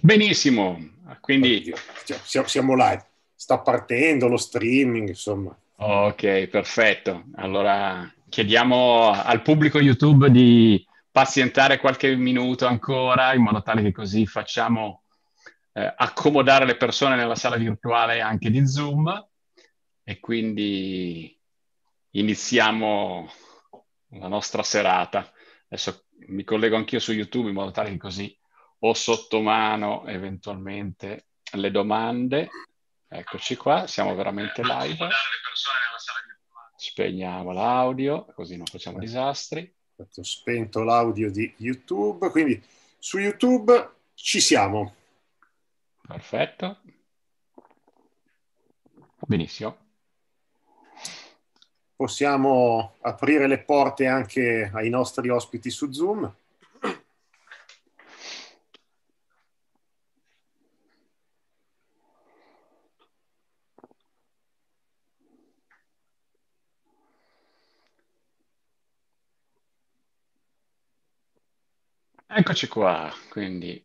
Benissimo, quindi Oddio, siamo live, sta partendo lo streaming, insomma. Ok, perfetto. Allora chiediamo al pubblico YouTube di pazientare qualche minuto ancora in modo tale che così facciamo eh, accomodare le persone nella sala virtuale anche di Zoom e quindi iniziamo la nostra serata. Adesso mi collego anch'io su YouTube in modo tale che così ho sotto mano eventualmente le domande. Eccoci qua, siamo veramente live. Spegniamo l'audio, così non facciamo disastri. Ho spento l'audio di YouTube, quindi su YouTube ci siamo. Perfetto. Benissimo. Possiamo aprire le porte anche ai nostri ospiti su Zoom. Eccoci qua, quindi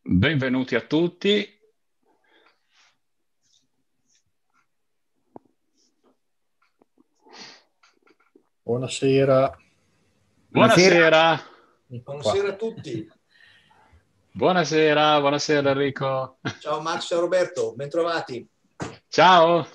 benvenuti a tutti. Buonasera. Buonasera. Buonasera a tutti. Buonasera, buonasera Enrico. Ciao Max, ciao Roberto, bentrovati. Ciao.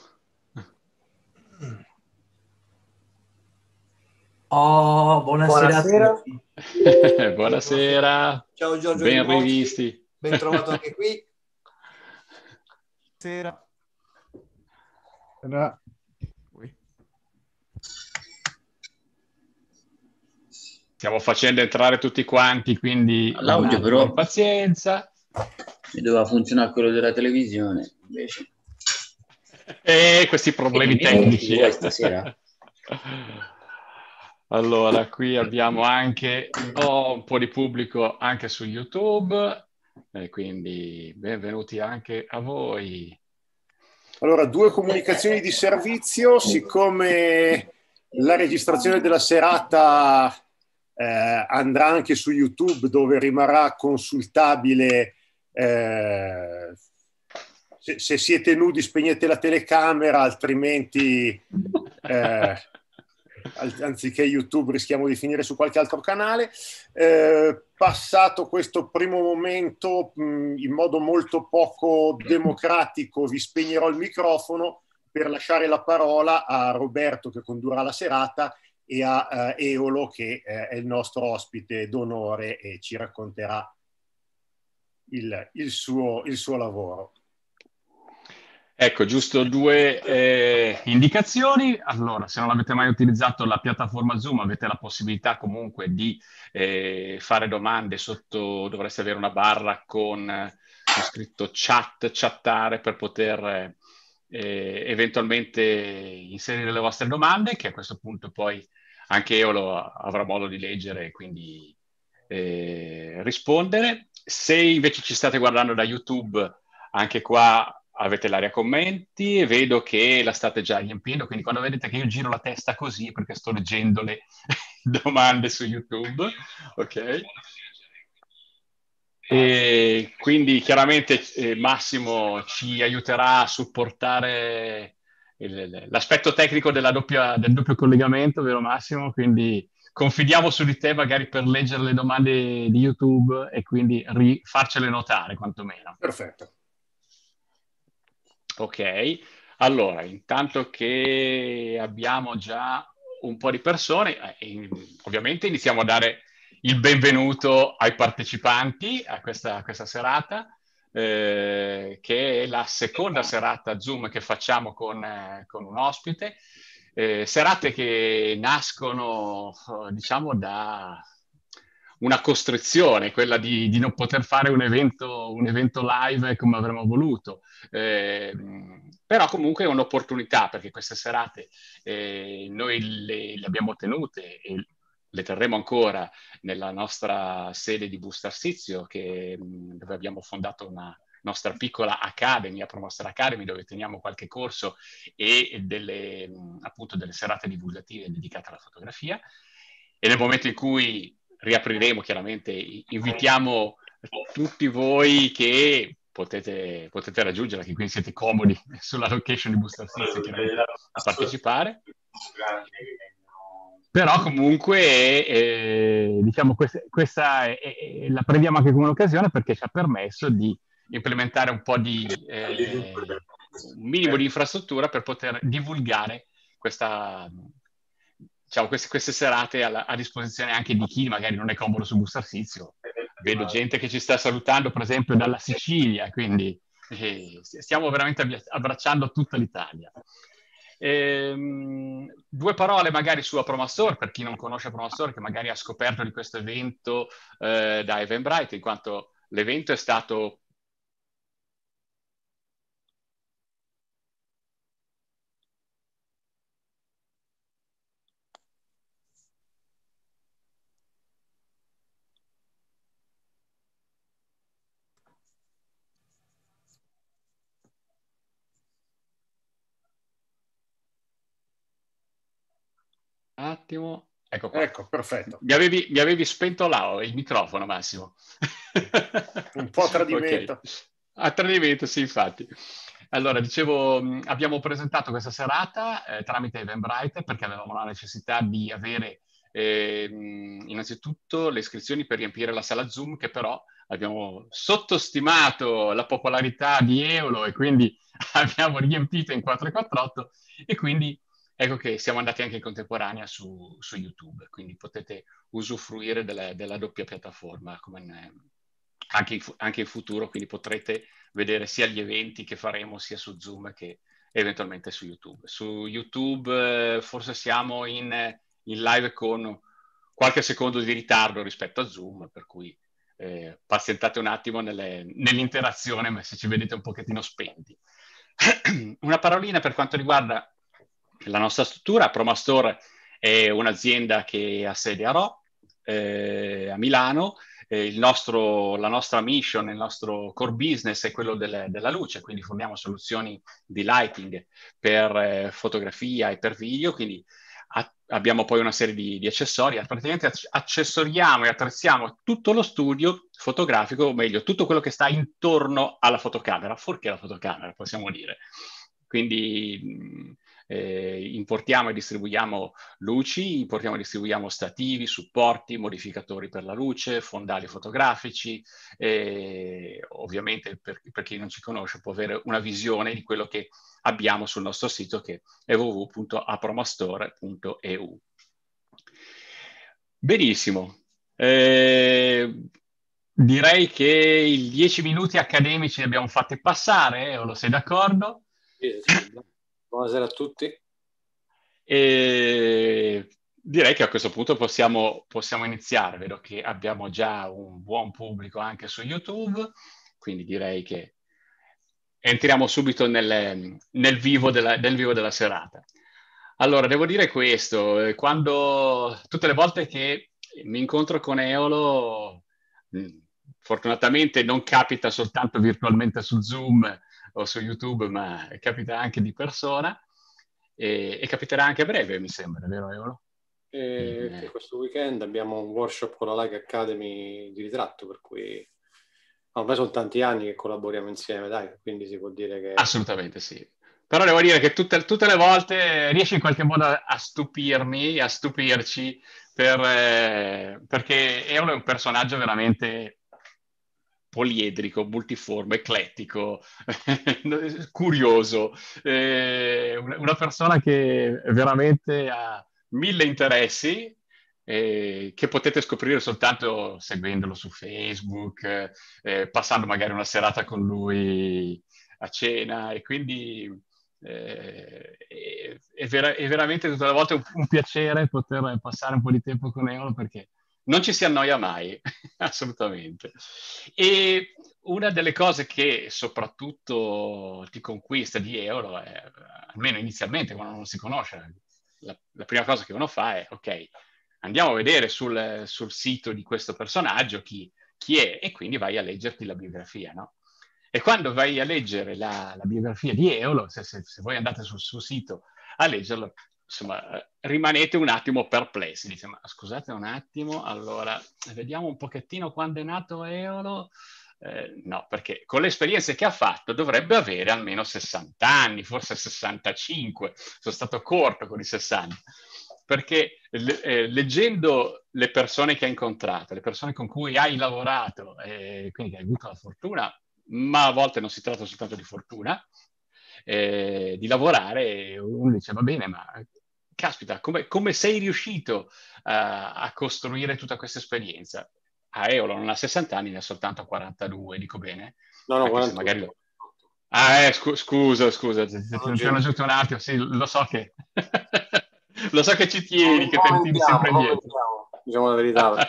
Oh, buonasera. Buonasera. A tutti. buonasera. Ciao Giorgio. Ben Rimocci. rivisti. Ben trovato anche qui. Buonasera. Buonasera. Stiamo facendo entrare tutti quanti, quindi l'audio però pazienza. Mi doveva funzionare quello della televisione, invece. E eh, questi problemi e tecnici. Stasera. Allora, qui abbiamo anche oh, un po' di pubblico anche su YouTube, eh, quindi benvenuti anche a voi. Allora, due comunicazioni di servizio, siccome la registrazione della serata eh, andrà anche su YouTube dove rimarrà consultabile. Eh, se, se, siete nudi spegnete la telecamera, altrimenti eh, anziché YouTube rischiamo di finire su qualche altro canale. Eh, passato questo primo momento in modo molto poco democratico vi spegnerò il microfono per lasciare la parola a Roberto che condurrà la serata e a eh, Eolo che eh, è il nostro ospite d'onore e ci racconterà il, il, suo, il suo lavoro. Ecco, giusto due eh, indicazioni. Allora, se non avete mai utilizzato la piattaforma Zoom, avete la possibilità comunque di eh, fare domande sotto, dovreste avere una barra con, con eh, scritto chat, chattare per poter eh, eh, eventualmente inserire le vostre domande, che a questo punto poi anche io lo avrò modo di leggere e quindi eh, rispondere. Se invece ci state guardando da YouTube, anche qua avete l'area commenti, vedo che la state già riempiendo, quindi quando vedete che io giro la testa così perché sto leggendo le domande su YouTube, ok? E quindi chiaramente eh, Massimo ci aiuterà a supportare il, eh, l'aspetto tecnico doppia, del doppio collegamento, vero Massimo? Quindi confidiamo su di te magari per leggere le domande di YouTube e quindi rifarcele notare quantomeno. Perfetto. Ok, allora intanto che abbiamo già un po' di persone, eh, ovviamente iniziamo a dare il benvenuto ai partecipanti a questa, a questa serata, eh, che è la seconda serata Zoom che facciamo con, eh, con un ospite. Eh, serate che nascono, diciamo, da, una costrizione, quella di, di non poter fare un evento, un evento, live come avremmo voluto. Eh, però comunque è un'opportunità perché queste serate eh, noi le, le, abbiamo tenute e le terremo ancora nella nostra sede di Bustarsizio, che, dove abbiamo fondato una nostra piccola Academy, la Promostra Academy, dove teniamo qualche corso e delle, appunto delle serate divulgative dedicate alla fotografia. E nel momento in cui riapriremo chiaramente, invitiamo tutti voi che potete, potete raggiungerla, che quindi siete comodi sulla location di Busta Stizia a partecipare. Però comunque, eh, diciamo, questa, questa eh, la prendiamo anche come un'occasione perché ci ha permesso di implementare un po' di eh, un minimo di infrastruttura per poter divulgare questa, diciamo, queste, queste, serate alla, a disposizione anche di chi magari non è comodo su Bustarsizio. Vedo esatto. gente che ci sta salutando, per esempio, dalla Sicilia, quindi eh, stiamo veramente abbracciando tutta l'Italia. Ehm, due parole magari su Apromastor, per chi non conosce Apromastor, che magari ha scoperto di questo evento eh, da Eventbrite, in quanto l'evento è stato attimo. Ecco, qua. ecco perfetto. Mi avevi, mi avevi spento là, il microfono, Massimo. Un po' a tradimento. okay. A tradimento, sì, infatti. Allora, dicevo, mm, abbiamo presentato questa serata eh, tramite Eventbrite perché avevamo la necessità di avere eh, innanzitutto le iscrizioni per riempire la sala Zoom, che però abbiamo sottostimato la popolarità di Eolo e quindi abbiamo riempito in 448 e quindi Ecco che siamo andati anche in contemporanea su, su YouTube, quindi potete usufruire della, della doppia piattaforma in, anche, in, anche in futuro, quindi potrete vedere sia gli eventi che faremo sia su Zoom che eventualmente su YouTube. Su YouTube eh, forse siamo in, in, live con qualche secondo di ritardo rispetto a Zoom, per cui eh, pazientate un attimo nelle, nell'interazione, ma se ci vedete un pochettino spenti. Una parolina per quanto riguarda la nostra struttura. Promastore è un'azienda che ha sede a Ro, eh, a Milano. Eh, nostro, la nostra mission, il nostro core business è quello delle, della luce, quindi forniamo soluzioni di lighting per eh, fotografia e per video, quindi a, abbiamo poi una serie di, di, accessori, praticamente accessoriamo e attrezziamo tutto lo studio fotografico, o meglio, tutto quello che sta intorno alla fotocamera, fuorché la fotocamera, possiamo dire. Quindi mm, eh, importiamo e distribuiamo luci, importiamo e distribuiamo stativi, supporti, modificatori per la luce, fondali fotografici, eh, ovviamente per, per chi non ci conosce può avere una visione di quello che abbiamo sul nostro sito che è www.apromastore.eu. Benissimo. Eh, direi che i dieci minuti accademici li abbiamo fatti passare, o lo sei d'accordo? Sì, sì. Buonasera a tutti. E direi che a questo punto possiamo, possiamo, iniziare. Vedo che abbiamo già un buon pubblico anche su YouTube, quindi direi che entriamo subito nel, nel, vivo, della, nel vivo, della, serata. Allora, devo dire questo, eh, quando, tutte le volte che mi incontro con Eolo, mm, fortunatamente non capita soltanto virtualmente su Zoom, o su YouTube, ma capita anche di persona e, e capiterà anche a breve, mi sembra, vero Eolo? Eh, questo weekend abbiamo un workshop con la Lag Academy di ritratto, per cui ormai sono tanti anni che collaboriamo insieme, dai, quindi si può dire che... Assolutamente sì. Però devo dire che tutte, tutte le volte riesci in qualche modo a stupirmi, a stupirci, per, eh, perché Eolo è un personaggio veramente poliedrico, multiforme, eclettico, curioso, eh, una persona che veramente ha mille interessi eh, che potete scoprire soltanto seguendolo su Facebook, eh, passando magari una serata con lui a cena e quindi eh, è, vera- è, veramente tutte le volte un, un, piacere poter passare un po' di tempo con Eolo perché non ci si annoia mai, assolutamente. E una delle cose che soprattutto ti conquista di euro, è, almeno inizialmente quando non si conosce, la, la, prima cosa che uno fa è, ok, andiamo a vedere sul, sul sito di questo personaggio chi, chi, è e quindi vai a leggerti la biografia, no? E quando vai a leggere la, la biografia di Eolo, se, se, se voi andate sul suo sito a leggerlo, insomma, eh, rimanete un attimo perplessi. Dice, ma scusate un attimo, allora vediamo un pochettino quando è nato Eolo. Eh, no, perché con le esperienze che ha fatto dovrebbe avere almeno 60 anni, forse 65. Sono stato corto con i 60. Perché eh, leggendo le persone che ha incontrato, le persone con cui hai lavorato, eh, quindi hai avuto la fortuna, ma a volte non si tratta soltanto di fortuna, eh, di lavorare, uno dice va bene, ma caspita, come, come sei riuscito uh, a costruire tutta questa esperienza? A Eolo non ha 60 anni, ne ha soltanto 42, dico bene? No, no, 42. Magari... Ah, eh, scu- scusa, scusa, ti non c'era un attimo, sì, lo so che... lo so che ci tieni, no, che no, tentini sempre no, indietro. Diciamo la verità.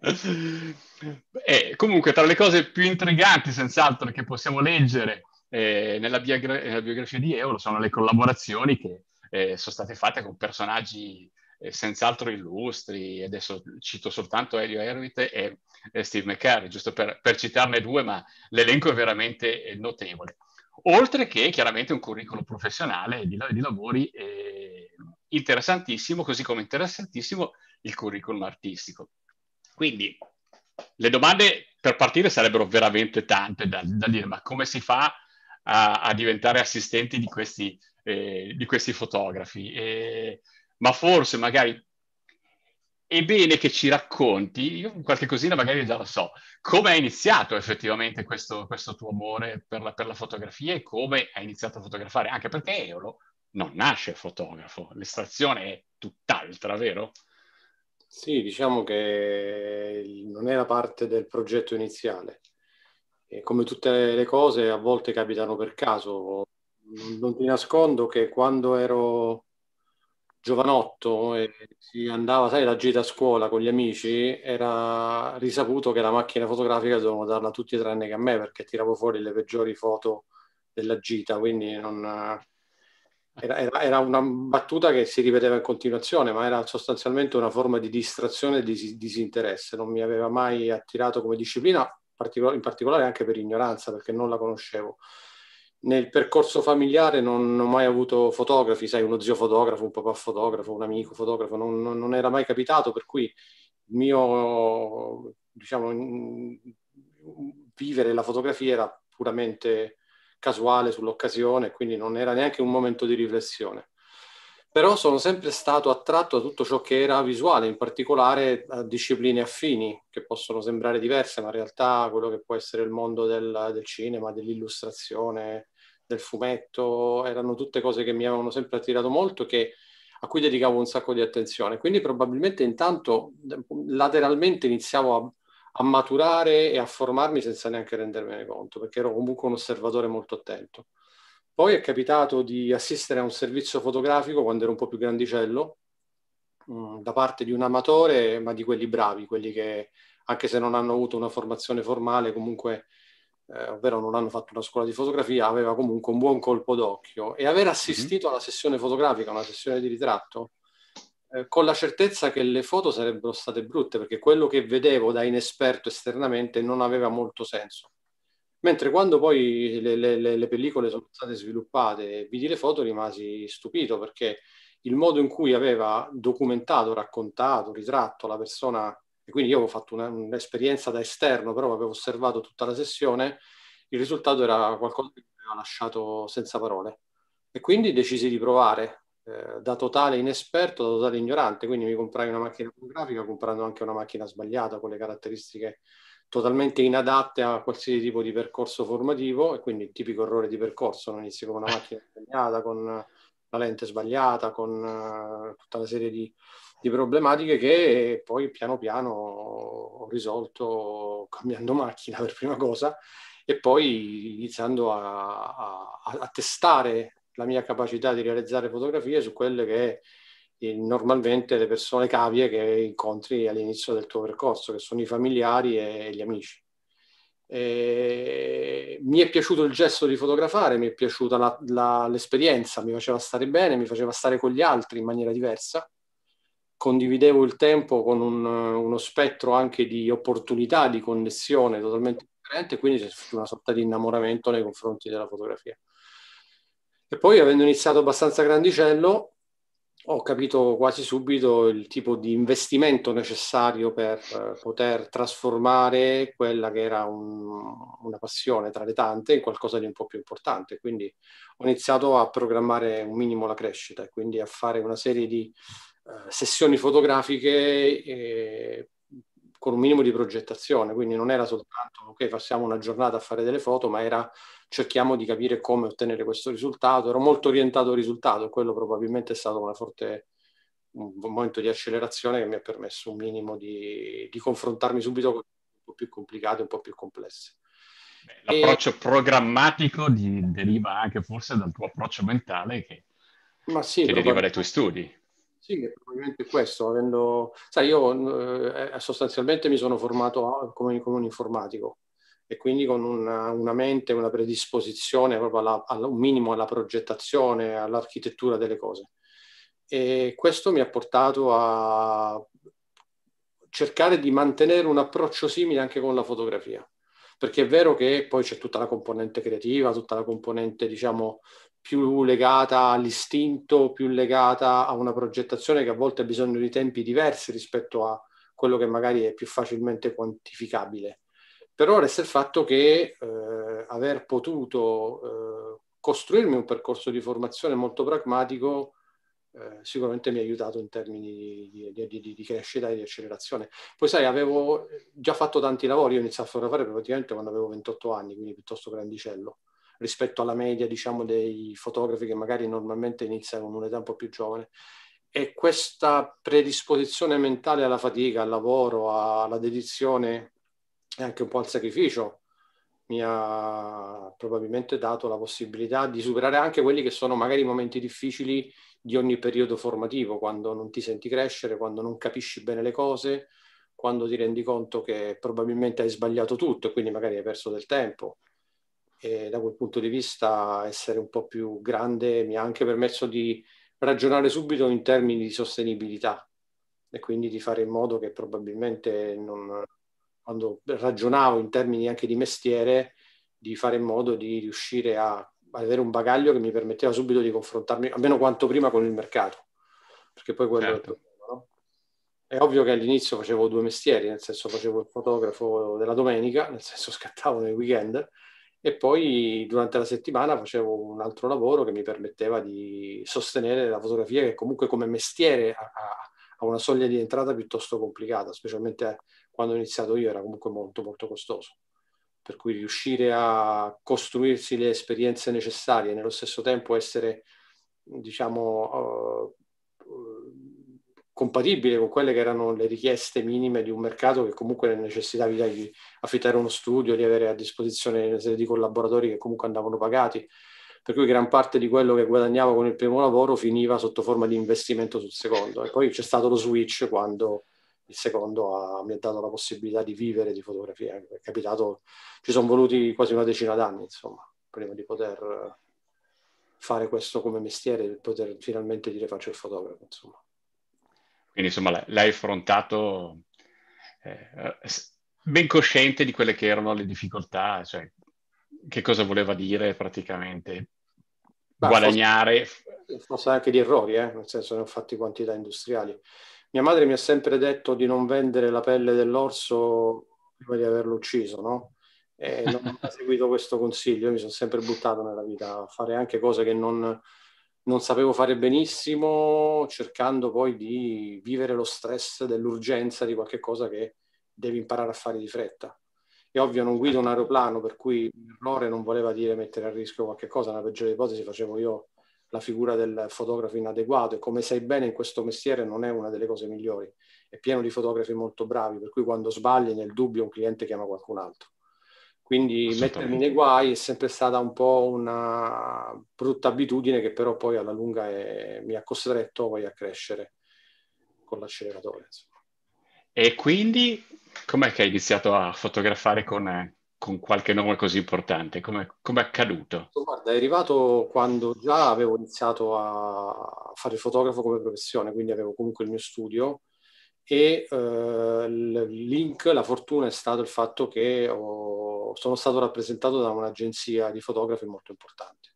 eh, comunque, tra le cose più intriganti, senz'altro, che possiamo leggere eh, nella, biogra- nella biografia di Eolo sono le collaborazioni che eh, sono state fatte con personaggi eh, senz'altro illustri, adesso cito soltanto Elio Erwitt e eh, Steve McCurry, giusto per, per, citarne due, ma l'elenco è veramente eh, notevole. Oltre che chiaramente un curriculum professionale di, di lavori eh, interessantissimo, così come interessantissimo il curriculum artistico. Quindi le domande per partire sarebbero veramente tante da, da dire, ma come si fa a, a diventare assistenti di questi eh, di questi fotografi. E, ma forse magari è bene che ci racconti, io qualche cosina magari già lo so, come è iniziato effettivamente questo, questo tuo amore per la, per la, fotografia e come hai iniziato a fotografare, anche perché Eolo non nasce fotografo, l'estrazione è tutt'altra, vero? Sì, diciamo che non era parte del progetto iniziale. E come tutte le cose, a volte capitano per caso non ti nascondo che quando ero giovanotto e si andava, sai, la gita a scuola con gli amici, era risaputo che la macchina fotografica dovevano darla a tutti tranne che a me perché tiravo fuori le peggiori foto della gita, quindi non... Era, era, era, una battuta che si ripeteva in continuazione, ma era sostanzialmente una forma di distrazione e di disinteresse. Non mi aveva mai attirato come disciplina, in particolare anche per ignoranza, perché non la conoscevo nel percorso familiare non, ho mai avuto fotografi, sai, uno zio fotografo, un papà fotografo, un amico fotografo, non, non era mai capitato, per cui il mio, diciamo, vivere la fotografia era puramente casuale sull'occasione, quindi non era neanche un momento di riflessione però sono sempre stato attratto da tutto ciò che era visuale, in particolare a eh, discipline affini, che possono sembrare diverse, ma in realtà quello che può essere il mondo del, del cinema, dell'illustrazione, del fumetto, erano tutte cose che mi avevano sempre attirato molto, che, a cui dedicavo un sacco di attenzione. Quindi probabilmente intanto lateralmente iniziavo a, a maturare e a formarmi senza neanche rendermene conto, perché ero comunque un osservatore molto attento. Poi è capitato di assistere a un servizio fotografico quando ero un po' più grandicello, mm, da parte di un amatore, ma di quelli bravi, quelli che anche se non hanno avuto una formazione formale, comunque, eh, ovvero non hanno fatto una scuola di fotografia, aveva comunque un buon colpo d'occhio. E aver assistito mm-hmm. alla sessione fotografica, una sessione di ritratto, eh, con la certezza che le foto sarebbero state brutte, perché quello che vedevo da inesperto esternamente non aveva molto senso Mentre quando poi le, le, le pellicole sono state sviluppate, vidi le foto, rimasi stupito perché il modo in cui aveva documentato, raccontato, ritratto la persona, e quindi io avevo fatto una, un'esperienza da esterno, però avevo osservato tutta la sessione, il risultato era qualcosa che mi aveva lasciato senza parole. E quindi decisi di provare eh, da totale inesperto, da totale ignorante, quindi mi comprai una macchina fotografica comprando anche una macchina sbagliata con le caratteristiche totalmente inadatte a qualsiasi tipo di percorso formativo e quindi il tipico errore di percorso, non inizi con una eh. macchina sbagliata, con eh, la lente sbagliata, con uh, tutta una serie di, di, problematiche che poi piano piano ho risolto cambiando macchina per prima cosa e poi iniziando a, a, a testare la mia capacità di realizzare fotografie su quelle che normalmente le persone cavie che incontri all'inizio del tuo percorso, che sono i familiari e gli amici. E mi è piaciuto il gesto di fotografare, mi è piaciuta la, la, l'esperienza, mi faceva stare bene, mi faceva stare con gli altri in maniera diversa. Condividevo il tempo con un, uno spettro anche di opportunità di connessione totalmente differente, quindi c'è stata una sorta di innamoramento nei confronti della fotografia. E poi, avendo iniziato abbastanza grandicello, ho capito quasi subito il tipo di investimento necessario per eh, poter trasformare quella che era un, una passione tra le tante in qualcosa di un po' più importante. Quindi ho iniziato a programmare un minimo la crescita e quindi a fare una serie di uh, sessioni fotografiche e, eh, con un minimo di progettazione. Quindi non era soltanto ok, passiamo una giornata a fare delle foto, ma era cerchiamo di capire come ottenere questo risultato. Ero molto orientato al risultato e quello probabilmente è stato una forte, un momento di accelerazione che mi ha permesso un minimo di, di confrontarmi subito con un po' più complicate, un po' più complesse. l'approccio e... programmatico di, deriva anche forse dal tuo approccio mentale che, sì, che deriva dai tuoi studi. Sì, è probabilmente questo. Avendo... Sai, io eh, eh sostanzialmente mi sono formato ah, come, come un informatico, e quindi con una, una mente, una predisposizione proprio alla, alla, un minimo alla progettazione, all'architettura delle cose. E questo mi ha portato a cercare di mantenere un approccio simile anche con la fotografia, perché è vero che poi c'è tutta la componente creativa, tutta la componente, diciamo, più legata all'istinto, più legata a una progettazione che a volte ha bisogno di tempi diversi rispetto a quello che magari è più facilmente quantificabile però resta il fatto che eh, aver potuto eh, costruirmi un percorso di formazione molto pragmatico eh, sicuramente mi ha aiutato in termini di, di, di, di, crescita e di accelerazione. Poi sai, avevo già fatto tanti lavori, io ho iniziato a fotografare praticamente quando avevo 28 anni, quindi piuttosto grandicello, rispetto alla media diciamo, dei fotografi che magari normalmente iniziano con un'età un po' più giovane e questa predisposizione mentale alla fatica, al lavoro, alla dedizione e anche un po' il sacrificio, mi ha probabilmente dato la possibilità di superare anche quelli che sono magari i momenti difficili di ogni periodo formativo, quando non ti senti crescere, quando non capisci bene le cose, quando ti rendi conto che probabilmente hai sbagliato tutto e quindi magari hai perso del tempo. E da quel punto di vista essere un po' più grande mi ha anche permesso di ragionare subito in termini di sostenibilità e quindi di fare in modo che probabilmente non, quando ragionavo in termini anche di mestiere, di fare in modo di riuscire a avere un bagaglio che mi permetteva subito di confrontarmi, almeno quanto prima, con il mercato, perché poi quello certo. è il problema. No? È ovvio che all'inizio facevo due mestieri, nel senso facevo il fotografo della domenica, nel senso scattavo nei weekend, e poi durante la settimana facevo un altro lavoro che mi permetteva di sostenere la fotografia che comunque come mestiere ha, una soglia di entrata piuttosto complicata, specialmente quando ho iniziato io era comunque molto molto costoso. Per cui riuscire a costruirsi le esperienze necessarie e nello stesso tempo essere, diciamo, uh, compatibile con quelle che erano le richieste minime di un mercato che comunque necessitava di affittare uno studio, di avere a disposizione una serie di collaboratori che comunque andavano pagati per cui gran parte di quello che guadagnavo con il primo lavoro finiva sotto forma di investimento sul secondo e poi c'è stato lo switch quando il secondo ha, mi ha dato la possibilità di vivere di fotografia. È capitato, ci sono voluti quasi una decina d'anni, insomma, prima di poter fare questo come mestiere, di poter finalmente dire faccio il fotografo, insomma. Quindi, insomma, l'hai affrontato eh, ben cosciente di quelle che erano le difficoltà, cioè che cosa voleva dire praticamente Beh, guadagnare. Forse, forse, anche di errori, eh? nel senso ne ho fatti quantità industriali. Mia madre mi ha sempre detto di non vendere la pelle dell'orso prima di averlo ucciso, no? E non ha seguito questo consiglio, Io mi sono sempre buttato nella vita a fare anche cose che non, non sapevo fare benissimo, cercando poi di vivere lo stress dell'urgenza di qualche cosa che devi imparare a fare di fretta. È ovvio, non guido un aeroplano, per cui l'errore non voleva dire mettere a rischio qualche cosa, nella peggiore ipotesi facevo io la figura del fotografo inadeguato e come sai bene in questo mestiere non è una delle cose migliori. È pieno di fotografi molto bravi, per cui quando sbagli nel dubbio un cliente chiama qualcun altro. Quindi mettermi nei guai è sempre stata un po' una brutta abitudine che però poi alla lunga è... mi ha costretto poi a crescere con l'acceleratore. Insomma. E quindi com'è che hai iniziato a fotografare con, eh, con qualche nome così importante? Come, è accaduto? Oh, guarda, è arrivato quando già avevo iniziato a fare il fotografo come professione, quindi avevo comunque il mio studio e eh, il link, la fortuna è stato il fatto che ho, sono stato rappresentato da un'agenzia di fotografi molto importante.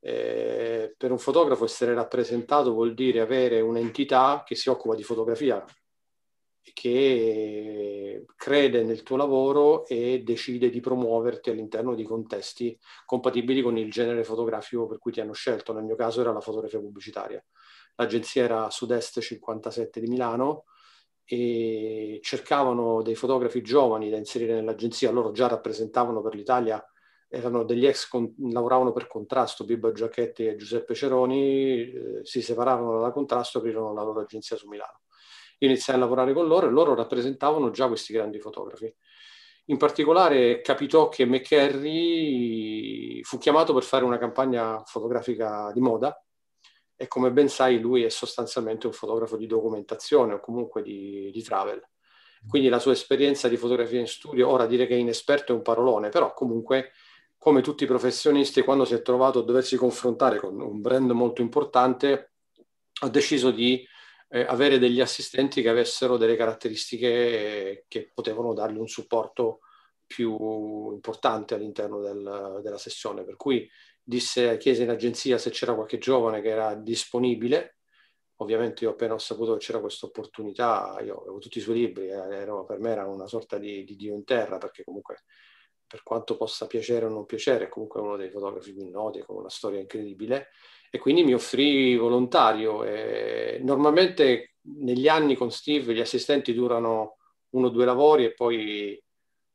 Eh, per un fotografo essere rappresentato vuol dire avere un'entità che si occupa di fotografia che crede nel tuo lavoro e decide di promuoverti all'interno di contesti compatibili con il genere fotografico per cui ti hanno scelto. Nel mio caso era la fotografia pubblicitaria. L'agenzia era Sud-Est 57 di Milano e cercavano dei fotografi giovani da inserire nell'agenzia. Loro già rappresentavano per l'Italia, erano degli ex, con, lavoravano per contrasto, Bibba Giacchetti e Giuseppe Ceroni, eh, si separarono da contrasto e aprirono la loro agenzia su Milano iniziai a lavorare con loro e loro rappresentavano già questi grandi fotografi. In particolare capitò che McCarry fu chiamato per fare una campagna fotografica di moda e come ben sai lui è sostanzialmente un fotografo di documentazione o comunque di, di travel. Quindi la sua esperienza di fotografia in studio, ora dire che è inesperto è un parolone, però comunque come tutti i professionisti quando si è trovato a doversi confrontare con un brand molto importante ha deciso di eh, avere degli assistenti che avessero delle caratteristiche che potevano dargli un supporto più importante all'interno del, della sessione. Per cui disse, chiese in agenzia se c'era qualche giovane che era disponibile. Ovviamente io appena ho saputo che c'era questa opportunità, io avevo tutti i suoi libri, eh, ero, per me era una sorta di, di Dio in terra, perché comunque per quanto possa piacere o non piacere, è comunque uno dei fotografi più noti, con una storia incredibile e quindi mi offrì volontario. E normalmente negli anni con Steve gli assistenti durano uno o due lavori e poi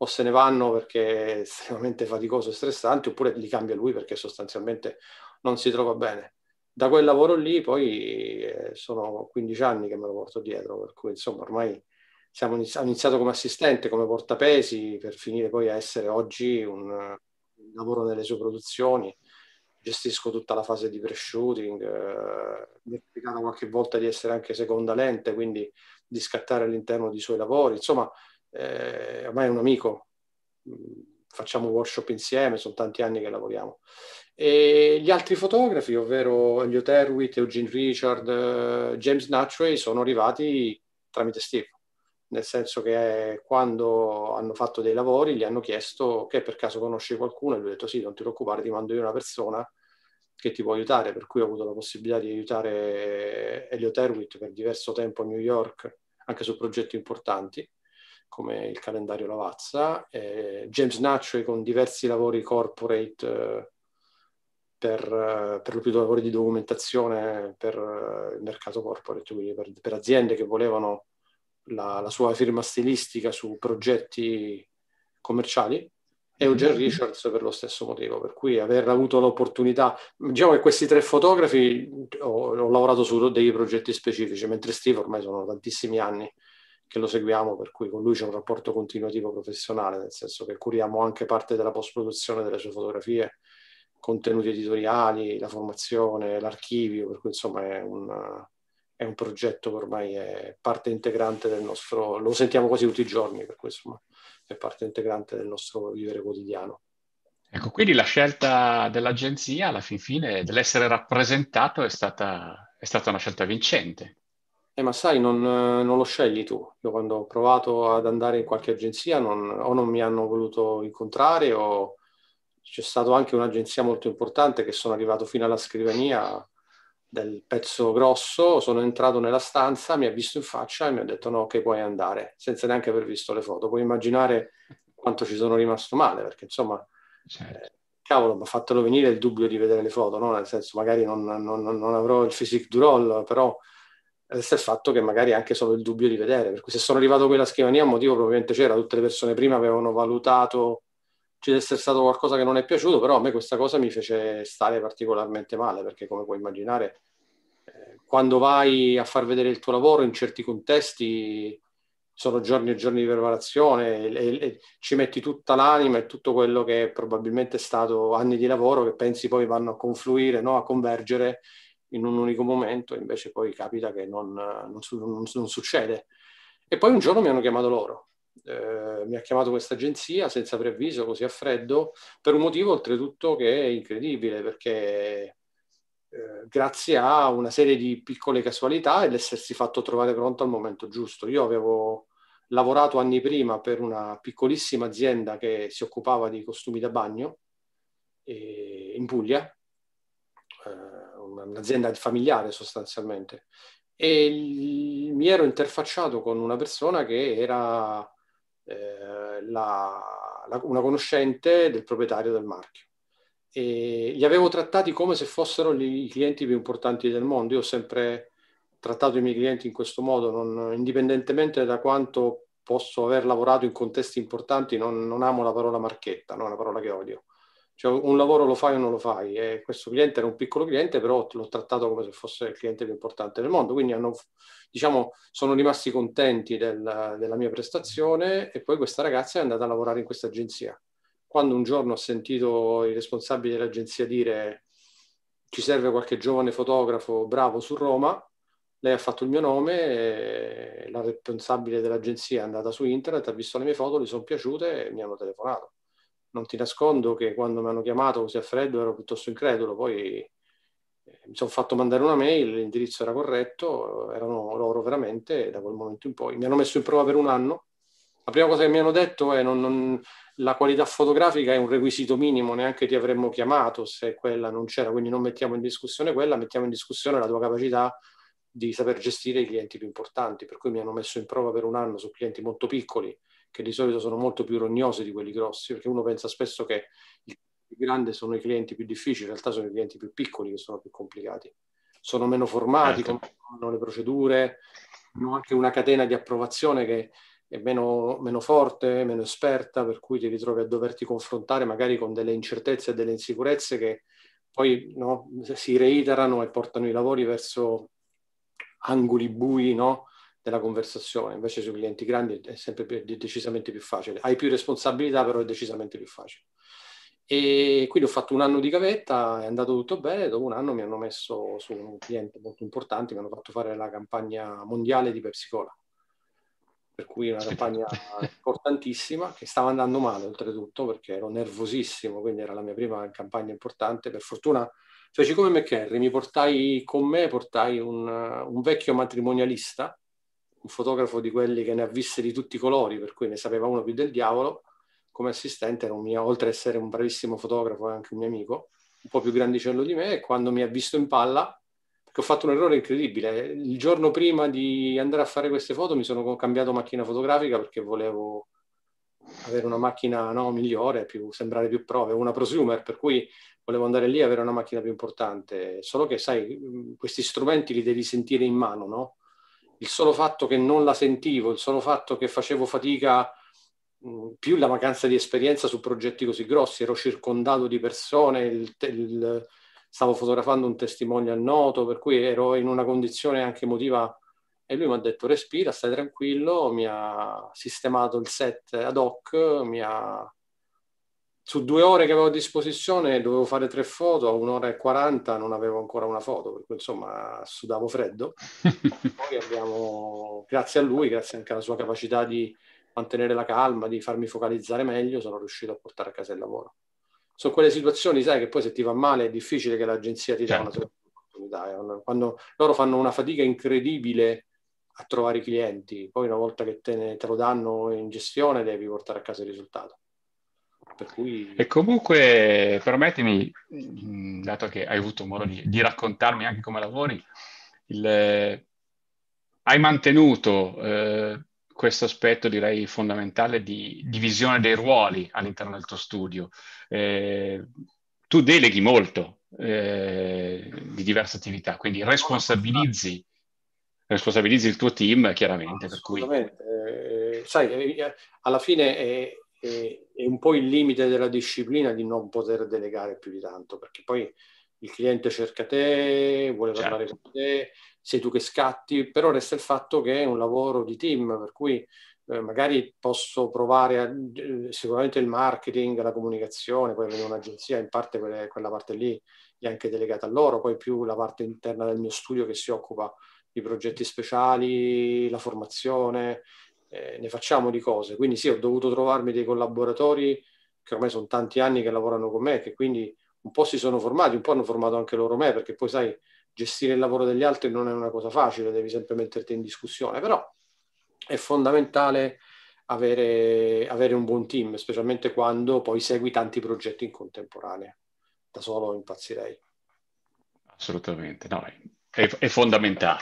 o se ne vanno perché è estremamente faticoso e stressante oppure li cambia lui perché sostanzialmente non si trova bene. Da quel lavoro lì poi eh, sono 15 anni che me lo porto dietro, per cui insomma ormai siamo inizi- iniziato come assistente, come portapesi, per finire poi a essere oggi un, un lavoro nelle sue produzioni, gestisco tutta la fase di pre-shooting, eh, mi è capitato qualche volta di essere anche seconda lente, quindi di scattare all'interno dei suoi lavori, insomma, eh, ormai è un amico, mm, facciamo workshop insieme, sono tanti anni che lavoriamo. E gli altri fotografi, ovvero Elio Terwitt, Eugene Richard, eh, James Natchway, sono arrivati tramite Steve nel senso che eh, quando hanno fatto dei lavori gli hanno chiesto che per caso conosci qualcuno e lui ha detto sì, non ti preoccupare, ti mando io una persona che ti può aiutare, per cui ho avuto la possibilità di aiutare Elio eh, Erwitt per diverso tempo a New York, anche su progetti importanti come il calendario Lavazza, eh, James Natchway con diversi lavori corporate eh, per, eh, per, lo più lavori di documentazione per il mercato corporate, quindi per, per aziende che volevano la, la, sua firma stilistica su progetti commerciali e Eugene Richards per lo stesso motivo, per cui aver avuto l'opportunità, diciamo che questi tre fotografi ho, ho lavorato su dei progetti specifici, mentre Steve ormai sono tantissimi anni che lo seguiamo, per cui con lui c'è un rapporto continuativo professionale, nel senso che curiamo anche parte della post-produzione delle sue fotografie, contenuti editoriali, la formazione, l'archivio, per cui insomma è un, è un progetto che ormai è parte integrante del nostro, lo sentiamo quasi tutti i giorni, per cui insomma è parte integrante del nostro vivere quotidiano. Ecco, quindi la scelta dell'agenzia alla fin fine dell'essere rappresentato è stata, è stata una scelta vincente. Eh, ma sai, non, eh, non, lo scegli tu. Io quando ho provato ad andare in qualche agenzia non, o non mi hanno voluto incontrare o c'è stata anche un'agenzia molto importante che sono arrivato fino alla scrivania del pezzo grosso, sono entrato nella stanza, mi ha visto in faccia e mi ha detto no, che puoi andare, senza neanche aver visto le foto. Puoi immaginare quanto ci sono rimasto male, perché insomma, certo. eh, cavolo, ma fatelo venire il dubbio di vedere le foto, no? nel senso magari non, non, non avrò il physique du roll, però resta eh, il fatto che magari anche solo il dubbio di vedere, per cui se sono arrivato qui alla scrivania, un motivo probabilmente c'era, tutte le persone prima avevano valutato ci deve essere stato qualcosa che non è piaciuto, però a me questa cosa mi fece stare particolarmente male, perché come puoi immaginare, eh, quando vai a far vedere il tuo lavoro in certi contesti sono giorni e giorni di preparazione e, e, ci metti tutta l'anima e tutto quello che è probabilmente stato anni di lavoro che pensi poi vanno a confluire, no? a convergere in un unico momento, invece poi capita che non, non, non, non succede. E poi un giorno mi hanno chiamato loro eh, mi ha chiamato questa agenzia senza preavviso, così a freddo, per un motivo oltretutto che è incredibile, perché eh, grazie a una serie di piccole casualità e l'essersi fatto trovare pronto al momento giusto. Io avevo lavorato anni prima per una piccolissima azienda che si occupava di costumi da bagno eh, in Puglia, eh, un'azienda familiare sostanzialmente, e mi ero interfacciato con una persona che era eh, la, la, una conoscente del proprietario del marchio. E li avevo trattati come se fossero gli, i clienti più importanti del mondo. Io ho sempre trattato i miei clienti in questo modo, non, indipendentemente da quanto posso aver lavorato in contesti importanti, non, non amo la parola marchetta, non è una parola che odio. Cioè, un lavoro lo fai o non lo fai. E eh, questo cliente era un piccolo cliente, però l'ho trattato come se fosse il cliente più importante del mondo. Quindi hanno, diciamo, sono rimasti contenti del, della mia prestazione e poi questa ragazza è andata a lavorare in questa agenzia. Quando un giorno ho sentito i responsabili dell'agenzia dire ci serve qualche giovane fotografo bravo su Roma, lei ha fatto il mio nome, la responsabile dell'agenzia è andata su internet, ha visto le mie foto, le sono piaciute e mi hanno telefonato non ti nascondo che quando mi hanno chiamato così a freddo ero piuttosto incredulo, poi eh, mi sono fatto mandare una mail, l'indirizzo era corretto, erano loro veramente da quel momento in poi. Mi hanno messo in prova per un anno. La prima cosa che mi hanno detto è non, non, la qualità fotografica è un requisito minimo, neanche ti avremmo chiamato se quella non c'era, quindi non mettiamo in discussione quella, mettiamo in discussione la tua capacità di saper gestire i clienti più importanti, per cui mi hanno messo in prova per un anno su clienti molto piccoli, che di solito sono molto più rognose di quelli grossi, perché uno pensa spesso che i grandi sono i clienti più difficili, in realtà sono i clienti più piccoli che sono più complicati. Sono meno formati, ecco. Certo. hanno le procedure, hanno anche una catena di approvazione che è meno, meno, forte, meno esperta, per cui ti ritrovi a doverti confrontare magari con delle incertezze e delle insicurezze che poi no, si reiterano e portano i lavori verso angoli bui, no? della conversazione, invece sui clienti grandi è sempre più, è decisamente più facile, hai più responsabilità però è decisamente più facile. E quindi ho fatto un anno di gavetta, è andato tutto bene, dopo un anno mi hanno messo su un cliente molto importante, mi hanno fatto fare la campagna mondiale di Pepsi Cola, per cui una campagna importantissima che stava andando male oltretutto perché ero nervosissimo, quindi era la mia prima campagna importante, per fortuna feci come McCarry, mi portai con me, portai un, un vecchio matrimonialista un fotografo di quelli che ne ha viste di tutti i colori, per cui ne sapeva uno più del diavolo, come assistente era un mio, oltre ad essere un bravissimo fotografo, è anche un mio amico, un po' più grandicello di me, e quando mi ha visto in palla, perché ho fatto un errore incredibile, il giorno prima di andare a fare queste foto mi sono cambiato macchina fotografica perché volevo avere una macchina no, migliore, più, sembrare più pro, una prosumer, per cui volevo andare lì e avere una macchina più importante, solo che sai, questi strumenti li devi sentire in mano, no? il solo fatto che non la sentivo, il solo fatto che facevo fatica mh, più la mancanza di esperienza su progetti così grossi, ero circondato di persone, il, il, stavo fotografando un testimonial noto, per cui ero in una condizione anche emotiva e lui mi ha detto respira, stai tranquillo, mi ha sistemato il set ad hoc, mi ha su due ore che avevo a disposizione dovevo fare tre foto, a un'ora e quaranta non avevo ancora una foto, per cui insomma sudavo freddo. Poi abbiamo, grazie a lui, grazie anche alla sua capacità di mantenere la calma, di farmi focalizzare meglio, sono riuscito a portare a casa il lavoro. Sono quelle situazioni, sai, che poi se ti va male è difficile che l'agenzia ti certo. dà una opportunità. Eh. Quando loro fanno una fatica incredibile a trovare i clienti, poi una volta che te, ne, te lo danno in gestione devi portare a casa il risultato cui... E comunque, permettimi, mm, dato che hai avuto modo di, di raccontarmi anche come lavori, il, hai mantenuto eh, questo aspetto, direi, fondamentale di divisione dei ruoli all'interno del tuo studio. Eh, tu deleghi molto eh, di diverse attività, quindi responsabilizzi responsabilizzi il tuo team, chiaramente. No, per cui... Eh, sai, eh, alla fine è, è un po' il limite della disciplina di non poter delegare più di tanto, perché poi il cliente cerca te, vuole certo. parlare con te, sei tu che scatti, però resta il fatto che è un lavoro di team, per cui eh, magari posso provare a, eh, sicuramente il marketing, la comunicazione, poi avendo un'agenzia, in parte quelle, quella parte lì è anche delegata a loro, poi più la parte interna del mio studio che si occupa di progetti speciali, la formazione, eh, ne facciamo di cose. Quindi sì, ho dovuto trovarmi dei collaboratori che ormai sono tanti anni che lavorano con me, che quindi un po' si sono formati, un po' hanno formato anche loro me, perché poi sai, gestire il lavoro degli altri non è una cosa facile, devi sempre metterti in discussione, però è fondamentale avere, avere un buon team, specialmente quando poi segui tanti progetti in contemporanea. Da solo impazzirei. Assolutamente, no, è, è fondamentale.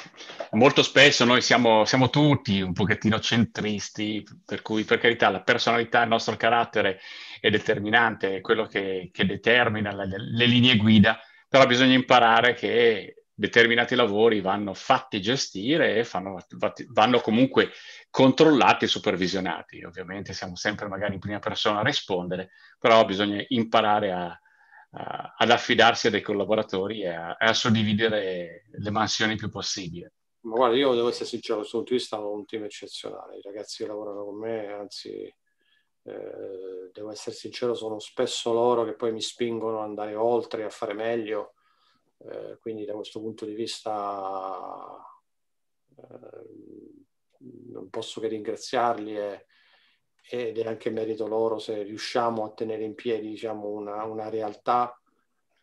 Molto spesso noi siamo, siamo, tutti un pochettino centristi, per cui per carità la personalità, il nostro carattere è determinante, è quello che, che determina le, le linee guida, però bisogna imparare che determinati lavori vanno fatti gestire e fanno, vanno comunque controllati e supervisionati. Ovviamente siamo sempre magari in prima persona a rispondere, però bisogna imparare a, uh, ad affidarsi a dei collaboratori e a, a, suddividere le mansioni il più possibile. Ma guarda, io devo essere sincero, questo punto di vista ho un team eccezionale, i ragazzi che lavorano con me, anzi, eh, devo essere sincero, sono spesso loro che poi mi spingono ad andare oltre, a fare meglio, eh, quindi da questo punto di vista eh, non posso che ringraziarli e, ed è anche merito loro se riusciamo a tenere in piedi diciamo, una, una realtà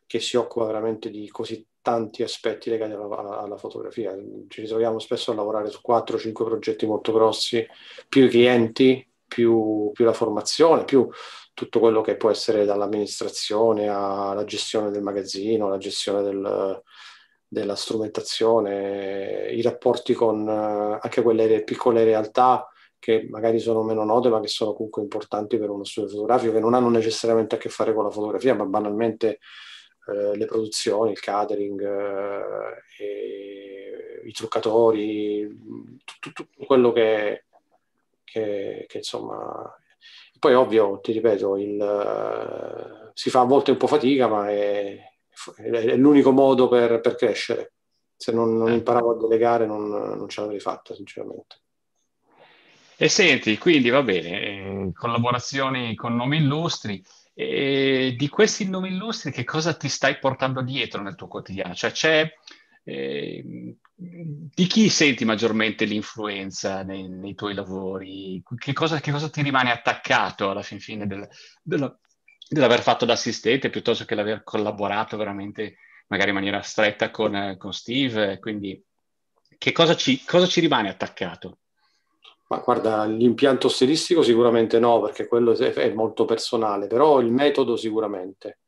che si occupa veramente di così tanti aspetti legati alla, alla fotografia. Ci ritroviamo spesso a lavorare su 4-5 progetti molto grossi, più i clienti, più, più, la formazione, più tutto quello che può essere dall'amministrazione alla gestione del magazzino, la gestione del, della strumentazione, i rapporti con eh, anche quelle piccole realtà che magari sono meno note ma che sono comunque importanti per uno studio fotografico, che non hanno necessariamente a che fare con la fotografia, ma banalmente eh, le produzioni, il catering, eh, i truccatori, tutto, quello che, che, che insomma... Poi ovvio, ti ripeto, il, eh, si fa a volte un po' fatica, ma è, è l'unico modo per, per crescere se non, non, eh. imparavo a delegare non, non ce l'avrei fatta, sinceramente. E senti, quindi va bene, eh, collaborazioni con nomi illustri. E di questi nomi illustri che cosa ti stai portando dietro nel tuo quotidiano? Cioè c'è... Eh, di chi senti maggiormente l'influenza nei, nei tuoi lavori? Che cosa, che cosa, ti rimane attaccato alla fin fine del, del, dell'aver fatto da assistente piuttosto che l'aver collaborato veramente magari in maniera stretta con, con Steve? Quindi che cosa ci, cosa ci rimane attaccato? Ma guarda, l'impianto stilistico sicuramente no, perché quello è molto personale, però il metodo sicuramente.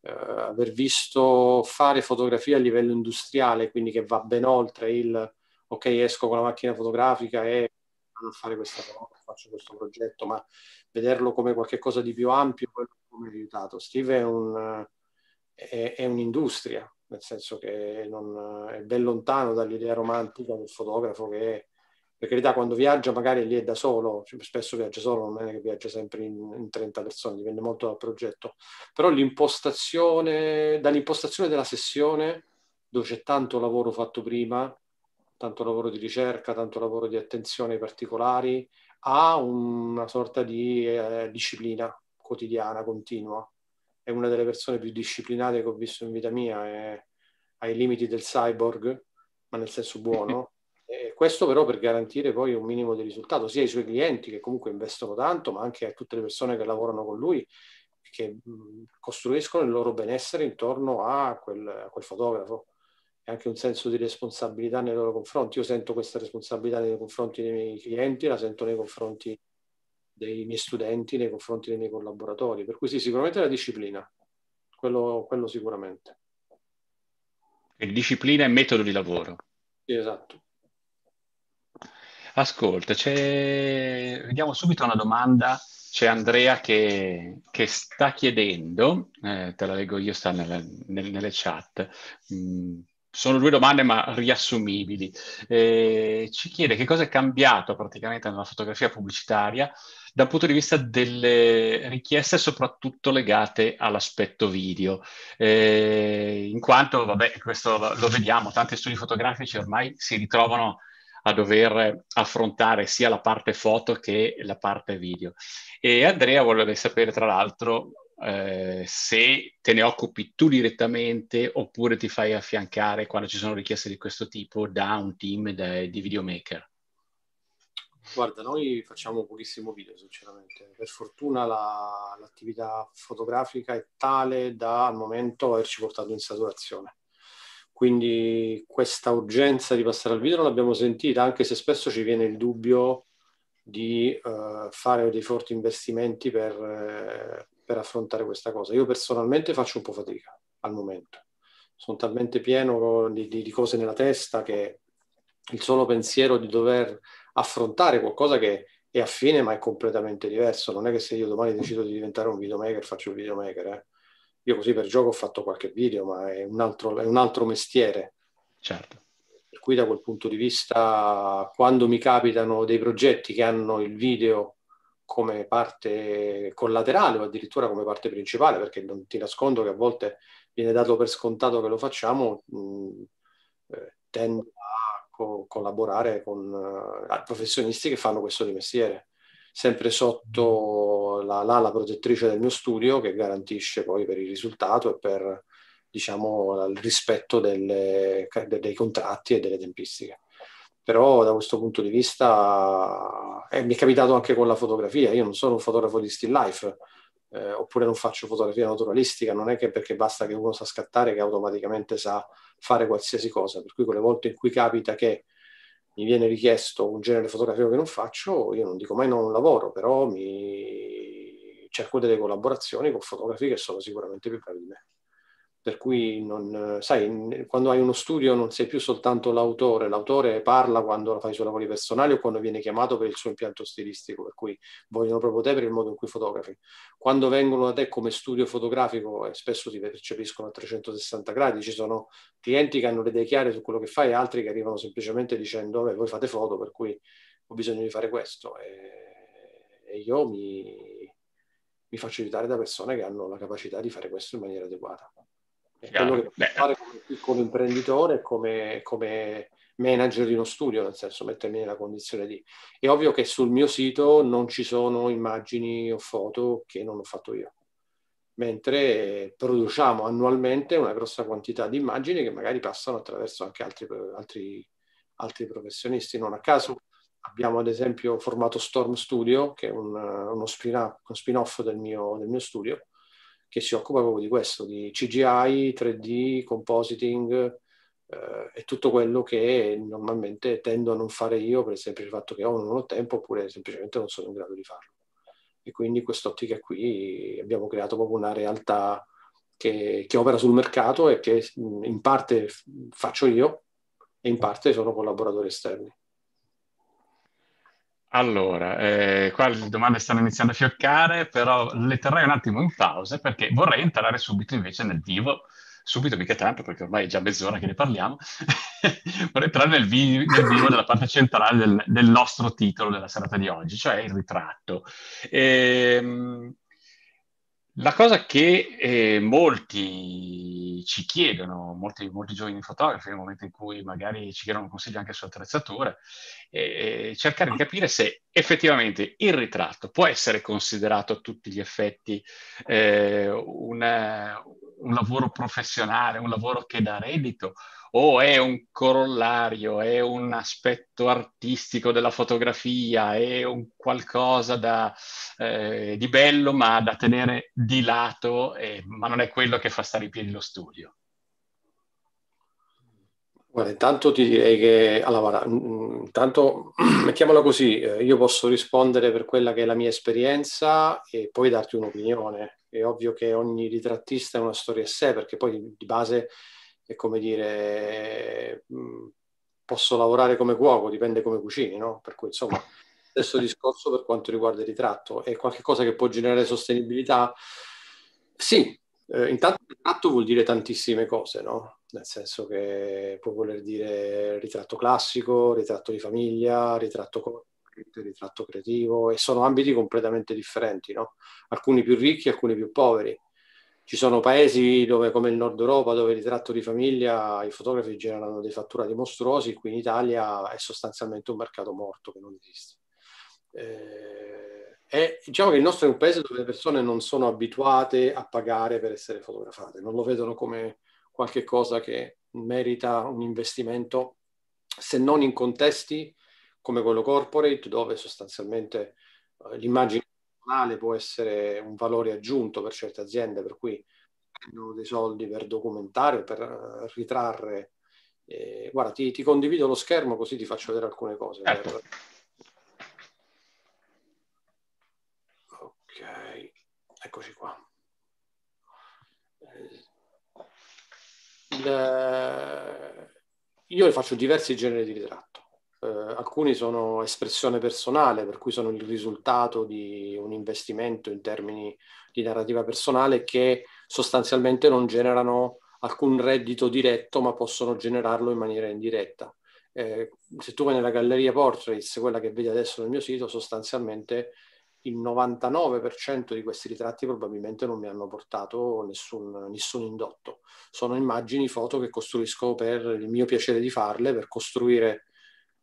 Eh, aver visto fare fotografia a livello industriale, quindi che va ben oltre il ok, esco con la macchina fotografica e vado a fare questa cosa, faccio questo progetto, ma vederlo come qualcosa di più ampio, quello mi ha aiutato. Steve è, un, è, è un'industria, nel senso che non, è ben lontano dall'idea romantica del fotografo che è per carità quando viaggia magari lì è da solo, spesso viaggia solo, non è che viaggia sempre in, in 30 persone, dipende molto dal progetto, però l'impostazione, dall'impostazione della sessione dove c'è tanto lavoro fatto prima, tanto lavoro di ricerca, tanto lavoro di attenzione ai particolari, ha una sorta di eh, disciplina quotidiana, continua. È una delle persone più disciplinate che ho visto in vita mia, è ai limiti del cyborg, ma nel senso buono. questo però per garantire poi un minimo di risultato sia ai suoi clienti che comunque investono tanto, ma anche a tutte le persone che lavorano con lui che costruiscono il loro benessere intorno a quel, a quel fotografo e anche un senso di responsabilità nei loro confronti. Io sento questa responsabilità nei confronti dei miei clienti, la sento nei confronti dei miei studenti, nei confronti dei miei collaboratori. Per cui sì, sicuramente la disciplina, quello, quello sicuramente. E disciplina e metodo di lavoro. Sì, esatto. Ascolta, c'è... vediamo subito una domanda. C'è Andrea che, che sta chiedendo, eh, te la leggo io, sta nella, nel, nelle chat. Mm, sono due domande ma riassumibili. Eh, ci chiede che cosa è cambiato praticamente nella fotografia pubblicitaria dal punto di vista delle richieste soprattutto legate all'aspetto video, eh, in quanto, vabbè, questo lo vediamo, tanti studi fotografici ormai si ritrovano a dover affrontare sia la parte foto che la parte video. E Andrea voleva sapere, tra l'altro, eh, se te ne occupi tu direttamente oppure ti fai affiancare quando ci sono richieste di questo tipo da un team de- di videomaker. Guarda, noi facciamo pochissimo video, sinceramente. Per fortuna la, l'attività fotografica è tale da al momento averci portato in saturazione. Quindi questa urgenza di passare al video l'abbiamo sentita, anche se spesso ci viene il dubbio di uh, fare dei forti investimenti per, eh, per, affrontare questa cosa. Io personalmente faccio un po' fatica al momento. Sono talmente pieno di, di, di cose nella testa che il solo pensiero di dover affrontare qualcosa che è affine ma è completamente diverso. Non è che se io domani decido di diventare un videomaker faccio il videomaker. Eh. Io così per gioco ho fatto qualche video, ma è un altro, è un altro mestiere. Certo. Per cui da quel punto di vista, quando mi capitano dei progetti che hanno il video come parte collaterale o addirittura come parte principale, perché non ti nascondo che a volte viene dato per scontato che lo facciamo, mm, eh, tendo a co- collaborare con uh, professionisti che fanno questo di mestiere sempre sotto l'ala la protettrice del mio studio che garantisce poi per il risultato e per diciamo, il rispetto delle, dei contratti e delle tempistiche. Però da questo punto di vista eh, mi è capitato anche con la fotografia, io non sono un fotografo di still life, eh, oppure non faccio fotografia naturalistica, non è che perché basta che uno sa scattare che automaticamente sa fare qualsiasi cosa, per cui quelle volte in cui capita che mi viene richiesto un genere fotografico che non faccio, io non dico mai no, non lavoro, però mi cerco delle collaborazioni con fotografi che sono sicuramente più bravi di me per cui non, sai, quando hai uno studio non sei più soltanto l'autore, l'autore parla quando fai i suoi lavori personali o quando viene chiamato per il suo impianto stilistico, per cui vogliono proprio te per il modo in cui fotografi. Quando vengono da te come studio fotografico, eh, spesso ti percepiscono a 360 gradi, ci sono clienti che hanno le idee chiare su quello che fai e altri che arrivano semplicemente dicendo, beh, voi fate foto, per cui ho bisogno di fare questo. E, e io mi, mi faccio aiutare da persone che hanno la capacità di fare questo in maniera adeguata quello che puoi fare come piccolo imprenditore, come, come manager di uno studio, nel senso mettermi nella condizione di... È ovvio che sul mio sito non ci sono immagini o foto che non ho fatto io, mentre produciamo annualmente una grossa quantità di immagini che magari passano attraverso anche altri, altri, altri professionisti. Non a caso abbiamo ad esempio formato Storm Studio, che è un, uno spin-off, spin del, del mio studio, che si occupa proprio di questo, di CGI, 3D, compositing eh, e tutto quello che normalmente tendo a non fare io per il semplice fatto che o non ho tempo oppure semplicemente non sono in grado di farlo. E quindi quest'ottica qui abbiamo creato proprio una realtà che, che opera sul mercato e che in parte faccio io e in mm. parte sono collaboratori esterni. Allora, eh, qua le domande stanno iniziando a fioccare, però le terrei un attimo in pausa perché vorrei entrare subito invece nel vivo, subito mica tanto perché ormai è già mezz'ora che ne parliamo, vorrei entrare nel, vi- nel, vivo della parte centrale del, del, nostro titolo della serata di oggi, cioè il ritratto. E, ehm, la cosa che eh, molti ci chiedono, molti, molti giovani fotografi, nel momento in cui magari ci chiedono consigli anche su attrezzature, eh, è, eh, cercare di capire se effettivamente il ritratto può essere considerato a tutti gli effetti eh, un, un lavoro professionale, un lavoro che dà reddito, o è un corollario, è un aspetto artistico della fotografia, è un qualcosa da, eh, di bello ma da tenere di lato, eh, ma non è quello che fa stare i piedi lo studio. Guarda, intanto ti direi che, allora, mm, mm, intanto mettiamola così, eh, io posso rispondere per quella che è la mia esperienza e poi darti un'opinione. È ovvio che ogni ritrattista è una storia a sé, perché poi di base è come dire, mm, posso lavorare come cuoco, dipende come cucini, no? Per cui insomma, stesso discorso per quanto riguarda il ritratto, è qualcosa che può generare sostenibilità? Sì, eh, intanto ritratto vuol dire tantissime cose, no? Nel senso che può voler dire ritratto classico, ritratto di famiglia, ritratto ritratto creativo e sono ambiti completamente differenti, no? Alcuni più ricchi, alcuni più poveri. Ci sono paesi dove, come il nord Europa, dove il ritratto di famiglia, i fotografi generano dei fatturati mostruosi, qui in Italia è sostanzialmente un mercato morto che non esiste. Eh, è, diciamo che il nostro è un paese dove le persone non sono abituate a pagare per essere fotografate, non lo vedono come qualcosa che merita un investimento, se non in contesti come quello corporate, dove sostanzialmente eh, l'immagine personale può essere un valore aggiunto per certe aziende, per cui prendono dei soldi per documentare, per eh, ritrarre. Eh, guarda, ti, ti, condivido lo schermo così ti faccio vedere alcune cose. Ecco. Ok, eccoci qua. Eh, il, eh, io faccio diversi generi di ritratti eh, alcuni sono espressione personale, per cui sono il risultato di un investimento in termini di narrativa personale che sostanzialmente non generano alcun reddito diretto, ma possono generarlo in maniera indiretta. Eh, se tu vai nella galleria Portraits, quella che vedi adesso nel mio sito, sostanzialmente il 99% di questi ritratti probabilmente non mi hanno portato nessun, nessun, indotto. Sono immagini, foto che costruisco per il mio piacere di farle, per costruire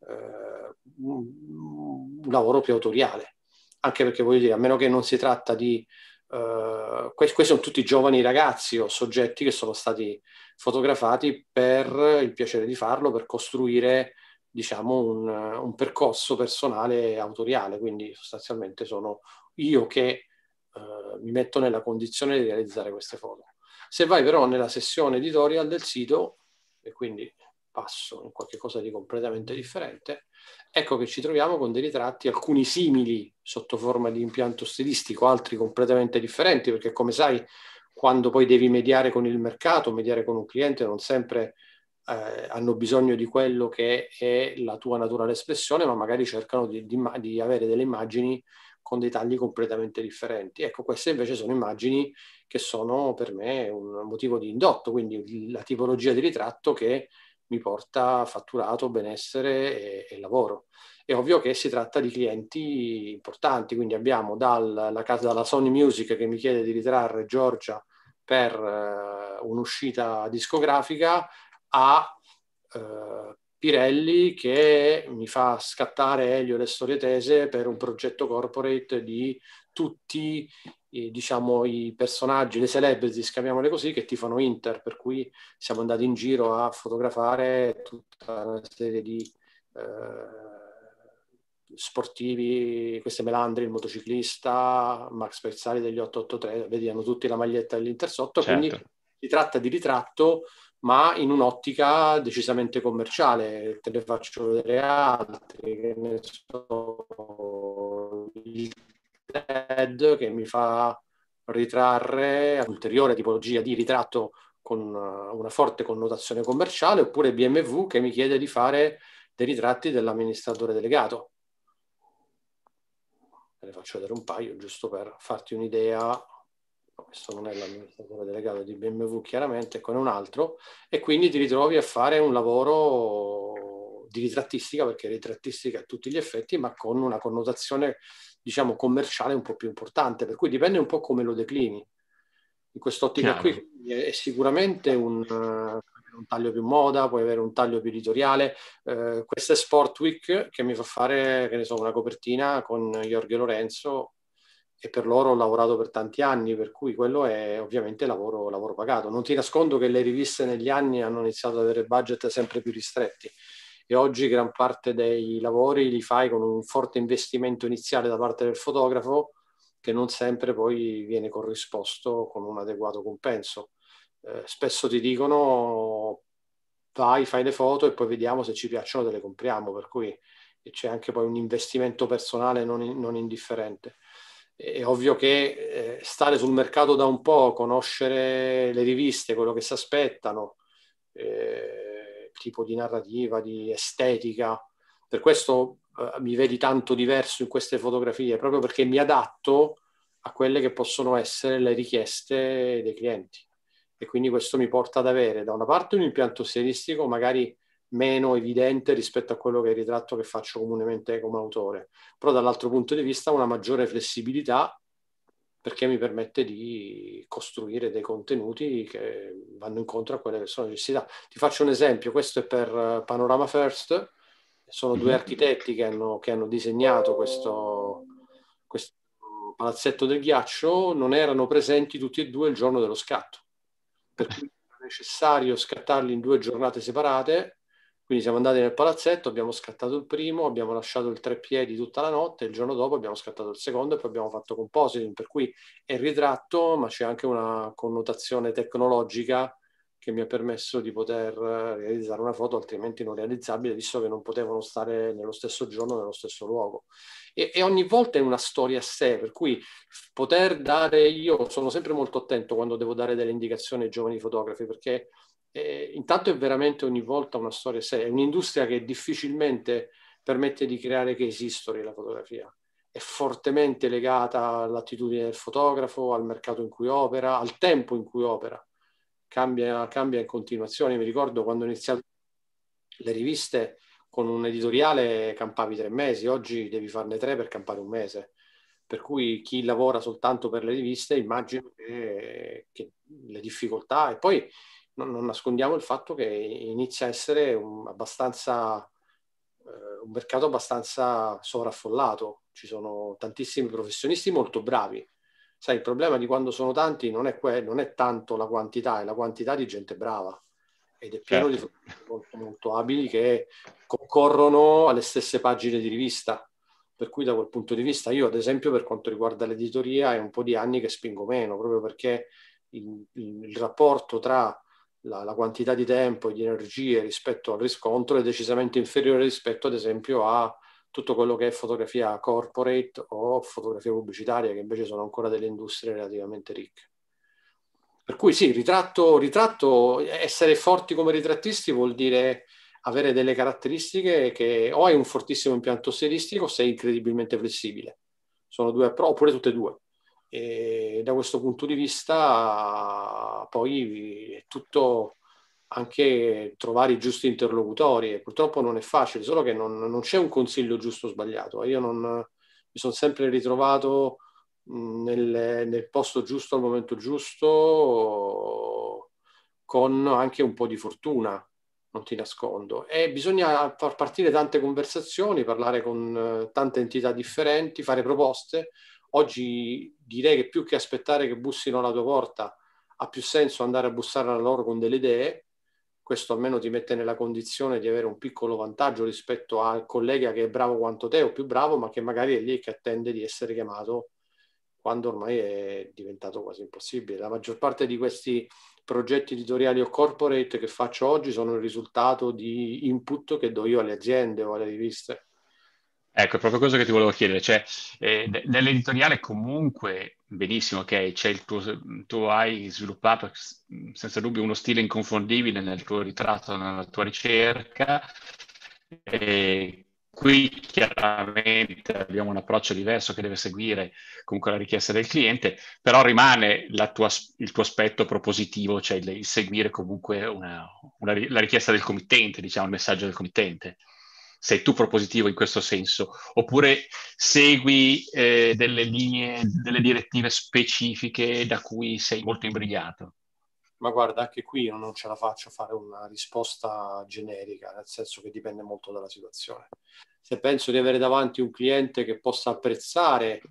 eh, un lavoro più autoriale, anche perché voglio dire, a meno che non si tratta di... Uh, eh, questi sono tutti giovani ragazzi o soggetti che sono stati fotografati per il piacere di farlo, per costruire diciamo un, un percorso personale autoriale, quindi sostanzialmente sono io che uh, mi metto nella condizione di realizzare queste foto. Se vai però nella sessione editorial del sito, e quindi passo in qualcosa di completamente differente, ecco che ci troviamo con dei ritratti, alcuni simili sotto forma di impianto stilistico, altri completamente differenti, perché come sai, quando poi devi mediare con il mercato, mediare con un cliente, non sempre eh, hanno bisogno di quello che è la tua naturale espressione, ma magari cercano di, di, di avere delle immagini con dei tagli completamente differenti. Ecco, queste invece sono immagini che sono per me un motivo di indotto, quindi la tipologia di ritratto che mi porta fatturato, benessere e, e lavoro. È ovvio che si tratta di clienti importanti, quindi abbiamo dalla casa dalla Sony Music che mi chiede di ritrarre Giorgia per uh, un'uscita discografica a uh, Pirelli che mi fa scattare Elio le storie tese per un progetto corporate di tutti eh, diciamo, i personaggi, le celebrities, chiamiamole così, che tifano Inter, per cui siamo andati in giro a fotografare tutta una serie di eh, sportivi, queste melandri, il motociclista, Max Pezzali degli 883, vediamo tutti la maglietta dell'Inter sotto, certo. quindi si tratta di ritratto ma in un'ottica decisamente commerciale. Te ne faccio vedere altri, che ne so, LED che mi fa ritrarre ulteriore tipologia di ritratto con eh, una forte connotazione commerciale, oppure BMW che mi chiede di fare dei ritratti dell'amministratore delegato. Te ne faccio vedere un paio, giusto per farti un'idea. Questo non è l'amministratore delegato di BMW, chiaramente, con un altro, e quindi ti ritrovi a fare un lavoro di ritrattistica, perché ritrattistica a tutti gli effetti, ma con una connotazione, diciamo, commerciale un po' più importante, per cui dipende un po' come lo declini. In quest'ottica Chiaro. qui è, è sicuramente un, uh, un, taglio più moda, puoi avere un taglio più editoriale. Uh, eh, questa è Sport Week che mi fa fare, che ne so, una copertina con Jorge Lorenzo e per loro ho lavorato per tanti anni, per cui quello è ovviamente lavoro, lavoro, pagato. Non ti nascondo che le riviste negli anni hanno iniziato ad avere budget sempre più ristretti, e oggi gran parte dei lavori li fai con un forte investimento iniziale da parte del fotografo che non sempre poi viene corrisposto con un adeguato compenso. Eh, spesso ti dicono vai, fai le foto e poi vediamo se ci piacciono, te le compriamo, per cui c'è anche poi un investimento personale non, non indifferente è ovvio che eh, stare sul mercato da un po', conoscere le riviste, quello che si aspettano, eh, tipo di narrativa, di estetica. Per questo eh, mi vedi tanto diverso in queste fotografie, proprio perché mi adatto a quelle che possono essere le richieste dei clienti. E quindi questo mi porta ad avere da una parte un impianto stilistico magari meno evidente rispetto a quello che è il ritratto che faccio comunemente come autore, però dall'altro punto di vista una maggiore flessibilità perché mi permette di costruire dei contenuti che vanno incontro a quelle che sono le necessità. Ti faccio un esempio, questo è per eh, Panorama First, sono due mhm. architetti che hanno, che hanno disegnato questo, questo, palazzetto del ghiaccio, non erano presenti tutti e due il giorno dello scatto, per cui era necessario scattarli in due giornate separate quindi siamo andati nel palazzetto, abbiamo scattato il primo, abbiamo lasciato il tre piedi tutta la notte, il giorno dopo abbiamo scattato il secondo e poi abbiamo fatto compositing, per cui è ritratto, ma c'è anche una connotazione tecnologica che mi ha permesso di poter eh, realizzare una foto altrimenti non realizzabile, visto che non potevano stare nello stesso giorno, nello stesso luogo. E, e, ogni volta è una storia a sé, per cui poter dare, io sono sempre molto attento quando devo dare delle indicazioni ai giovani fotografi, perché eh, intanto è veramente ogni volta una storia seria, è un'industria che difficilmente permette di creare case history la fotografia, è fortemente legata all'attitudine del fotografo, al mercato in cui opera, al tempo in cui opera, cambia, cambia in continuazione. Mi ricordo quando ho iniziato le riviste con un editoriale campavi tre mesi, oggi devi farne tre per campare un mese. Per cui chi lavora soltanto per le riviste immagino che, che le difficoltà e poi non, non, nascondiamo il fatto che inizia a essere un, abbastanza, eh, un mercato abbastanza sovraffollato. Ci sono tantissimi professionisti molto bravi. Sai, il problema di quando sono tanti non è, que- non è tanto la quantità, è la quantità di gente brava. Ed è pieno certo. di molto, molto abili che concorrono alle stesse pagine di rivista. Per cui da quel punto di vista io, ad esempio, per quanto riguarda l'editoria, è un po' di anni che spingo meno, proprio perché il, il, il rapporto tra la, la, quantità di tempo e di energie rispetto al riscontro è decisamente inferiore rispetto ad esempio a tutto quello che è fotografia corporate o fotografia pubblicitaria che invece sono ancora delle industrie relativamente ricche. Per cui sì, ritratto, ritratto essere forti come ritrattisti vuol dire avere delle caratteristiche che o hai un fortissimo impianto stilistico o sei incredibilmente flessibile. Sono due, oppure tutte e due. E da questo punto di vista poi è tutto anche trovare i giusti interlocutori e purtroppo non è facile, solo che non, non c'è un consiglio giusto o sbagliato. Io non, mi sono sempre ritrovato nel, nel, posto giusto al momento giusto con anche un po' di fortuna, non ti nascondo. E bisogna far partire tante conversazioni, parlare con tante entità differenti, fare proposte, Oggi direi che più che aspettare che bussino alla tua porta, ha più senso andare a bussare alla loro con delle idee. Questo almeno ti mette nella condizione di avere un piccolo vantaggio rispetto al collega che è bravo quanto te o più bravo, ma che magari è lì che attende di essere chiamato quando ormai è diventato quasi impossibile. La maggior parte di questi progetti editoriali o corporate che faccio oggi sono il risultato di input che do io alle aziende o alle riviste. Ecco, è proprio questo che ti volevo chiedere, cioè eh, nell'editoriale comunque, benissimo, ok, tuo, tu hai sviluppato senza dubbio uno stile inconfondibile nel tuo ritratto, nella tua ricerca, e qui chiaramente abbiamo un approccio diverso che deve seguire comunque la richiesta del cliente, però rimane tua, il tuo aspetto propositivo, cioè il, il seguire comunque una, una, la richiesta del committente, diciamo, il messaggio del committente sei tu propositivo in questo senso, oppure segui eh, delle linee, delle direttive specifiche da cui sei molto imbrigliato? Ma guarda, anche qui io non ce la faccio fare una risposta generica, nel senso che dipende molto dalla situazione. Se penso di avere davanti un cliente che possa apprezzare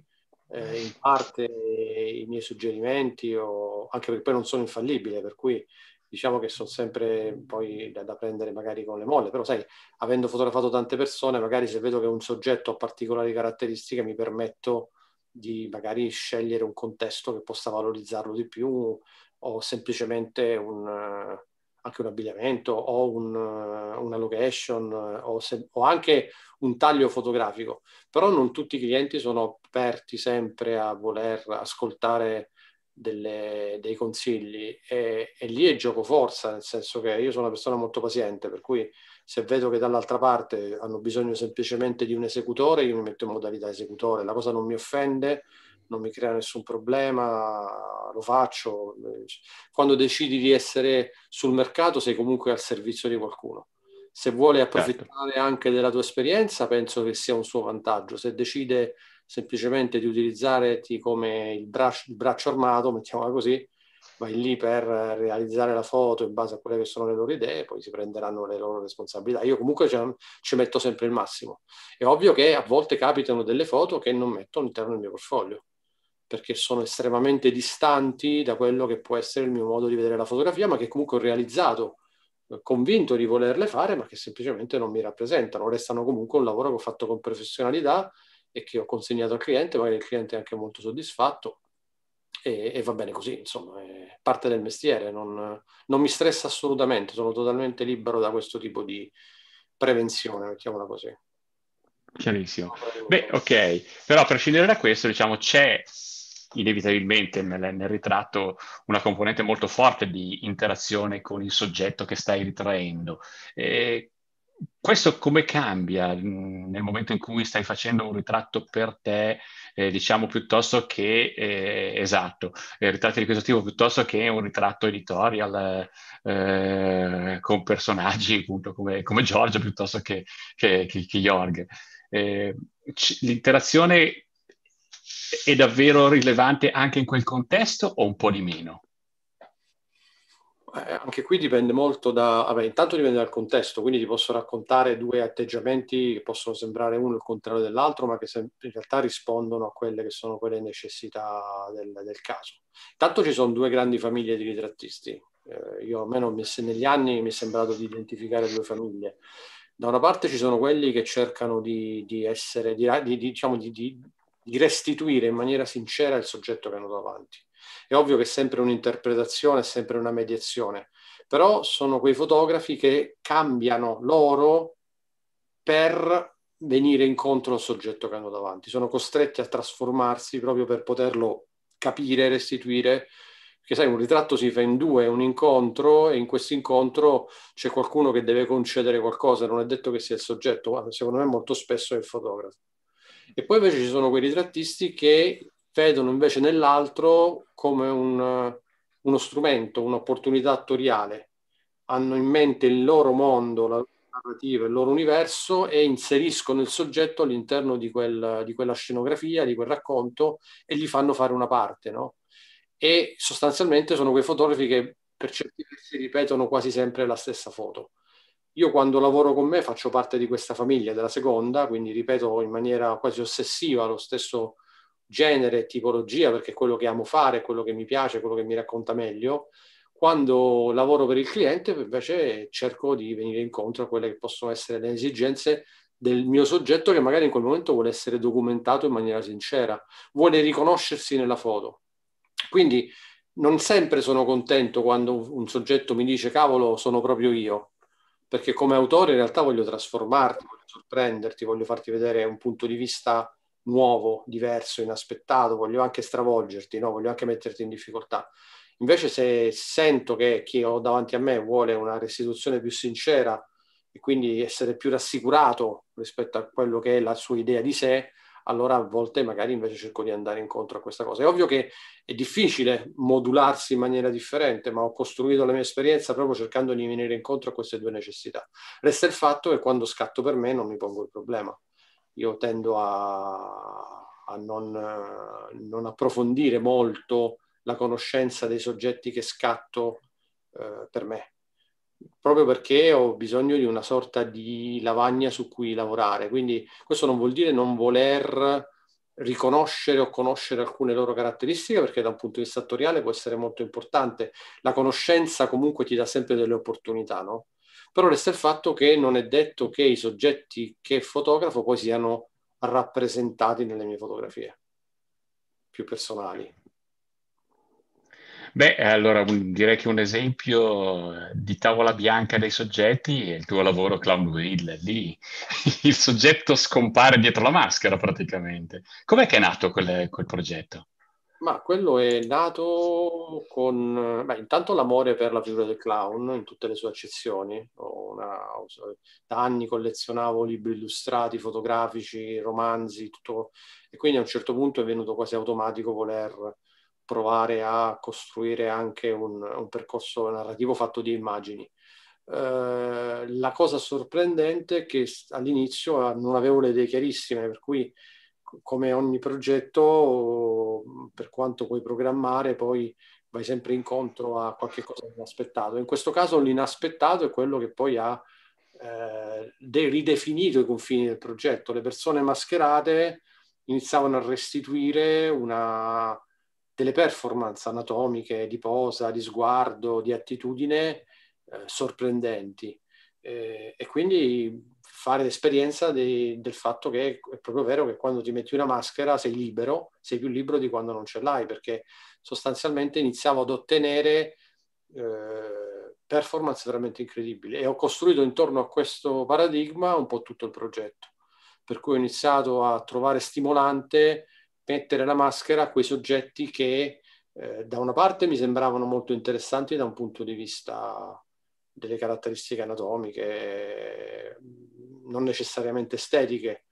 eh, in parte i miei suggerimenti, o... anche perché poi non sono infallibile, per cui diciamo che sono sempre poi da, prendere magari con le molle, però sai, avendo fotografato tante persone, magari se vedo che un soggetto ha particolari caratteristiche mi permetto di magari scegliere un contesto che possa valorizzarlo di più o semplicemente un, anche un abbigliamento o un, una location o, se, o anche un taglio fotografico. Però non tutti i clienti sono aperti sempre a voler ascoltare delle, dei consigli e, e, lì è gioco forza, nel senso che io sono una persona molto paziente, per cui se vedo che dall'altra parte hanno bisogno semplicemente di un esecutore, io mi metto in modalità esecutore, la cosa non mi offende, non mi crea nessun problema, lo faccio. Quando decidi di essere sul mercato sei comunque al servizio di qualcuno. Se vuole certo. approfittare certo. anche della tua esperienza, penso che sia un suo vantaggio. Se decide semplicemente di utilizzare come il braccio, il braccio armato, mettiamola così, vai lì per realizzare la foto in base a quelle che sono le loro idee, poi si prenderanno le loro responsabilità. Io comunque ci metto sempre il massimo. È ovvio che a volte capitano delle foto che non metto all'interno del mio portfolio, perché sono estremamente distanti da quello che può essere il mio modo di vedere la fotografia, ma che comunque ho realizzato, eh, convinto di volerle fare, ma che semplicemente non mi rappresentano, restano comunque un lavoro che ho fatto con professionalità e che ho consegnato al cliente, magari il cliente è anche molto soddisfatto e, e va bene così, insomma, è parte del mestiere, non, non, mi stressa assolutamente, sono totalmente libero da questo tipo di prevenzione, mettiamola così. Chiarissimo. Beh, ok, però a prescindere da questo, diciamo, c'è inevitabilmente nel, nel, ritratto una componente molto forte di interazione con il soggetto che stai ritraendo. Eh, questo come cambia mm, nel momento in cui stai facendo un ritratto per te, eh, diciamo piuttosto che, eh, esatto, eh, ritratti di questo tipo piuttosto che un ritratto editorial eh, con personaggi appunto come, come Giorgio piuttosto che, che, che, che Jorg. Eh, c- l'interazione è davvero rilevante anche in quel contesto o un po' di meno? Eh, anche qui dipende molto da... Vabbè, intanto dipende dal contesto, quindi ti posso raccontare due atteggiamenti che possono sembrare uno il contrario dell'altro, ma che se, in realtà rispondono a quelle che sono quelle necessità del, del caso. Intanto ci sono due grandi famiglie di ritrattisti. Eh, io almeno negli anni mi è sembrato di identificare due famiglie. Da una parte ci sono quelli che cercano di, di essere, di, di, diciamo, di restituire in maniera sincera il soggetto che hanno davanti è ovvio che è sempre un'interpretazione, è sempre una mediazione, però sono quei fotografi che cambiano loro per venire incontro al soggetto che hanno davanti, sono costretti a trasformarsi proprio per poterlo capire, restituire, perché sai, un ritratto si fa in due, un incontro e in questo incontro c'è qualcuno che deve concedere qualcosa, non è detto che sia il soggetto, ma secondo me molto spesso è il fotografo. E poi invece ci sono quei ritrattisti che vedono invece nell'altro come un, eh, uno strumento, un'opportunità attoriale. Hanno in mente il loro mondo, la loro narrativa, il loro universo e inseriscono il soggetto all'interno di, quel, di quella scenografia, di quel racconto e gli fanno fare una parte, no? E sostanzialmente sono quei fotografi che per certi versi ripetono quasi sempre la stessa foto. Io quando lavoro con me faccio parte di questa famiglia, della seconda, quindi ripeto in maniera quasi ossessiva lo stesso genere, tipologia, perché è quello che amo fare, quello che mi piace, quello che mi racconta meglio. Quando lavoro per il cliente, invece, cerco di venire incontro a quelle che possono essere le esigenze del mio soggetto che magari in quel momento vuole essere documentato in maniera sincera, vuole riconoscersi nella foto. Quindi non sempre sono contento quando un soggetto mi dice cavolo, sono proprio io, perché come autore in realtà voglio trasformarti, voglio sorprenderti, voglio farti vedere un punto di vista nuovo, diverso, inaspettato, voglio anche stravolgerti, no? voglio anche metterti in difficoltà. Invece se sento che chi ho davanti a me vuole una restituzione più sincera e quindi essere più rassicurato rispetto a quello che è la sua idea di sé, allora a volte magari invece cerco di andare incontro a questa cosa. È ovvio che è difficile modularsi in maniera differente, ma ho costruito la mia esperienza proprio cercando di venire incontro a queste due necessità. Resta il fatto che quando scatto per me non mi pongo il problema io tendo a, a non, non, approfondire molto la conoscenza dei soggetti che scatto eh, per me, proprio perché ho bisogno di una sorta di lavagna su cui lavorare. Quindi questo non vuol dire non voler riconoscere o conoscere alcune loro caratteristiche perché da un punto di vista attoriale può essere molto importante. La conoscenza comunque ti dà sempre delle opportunità, no? però resta il fatto che non è detto che i soggetti che fotografo poi siano rappresentati nelle mie fotografie più personali. Beh, allora un, direi che un esempio eh, di tavola bianca dei soggetti è il tuo lavoro Clown Will, lì il soggetto scompare dietro la maschera praticamente. Com'è che è nato quel, quel progetto? Ma quello è nato con beh, intanto l'amore per la figura del clown in tutte le sue accezioni. Una, da anni collezionavo libri illustrati, fotografici, romanzi, tutto. E quindi a un certo punto è venuto quasi automatico voler provare a costruire anche un, un percorso narrativo fatto di immagini. Eh, la cosa sorprendente è che all'inizio ah, non avevo le idee chiarissime, per cui come ogni progetto per quanto puoi programmare, poi vai sempre incontro a qualche cosa inaspettato. In questo caso l'inaspettato è quello che poi ha eh, ridefinito i confini del progetto. Le persone mascherate iniziavano a restituire una, delle performance anatomiche, di posa, di sguardo, di attitudine eh, sorprendenti. Eh, e quindi fare l'esperienza de, del fatto che è proprio vero che quando ti metti una maschera sei libero, sei più libero di quando non ce l'hai, perché sostanzialmente iniziavo ad ottenere eh, performance veramente incredibili e ho costruito intorno a questo paradigma un po' tutto il progetto, per cui ho iniziato a trovare stimolante mettere la maschera a quei soggetti che eh, da una parte mi sembravano molto interessanti da un punto di vista delle caratteristiche anatomiche non necessariamente estetiche,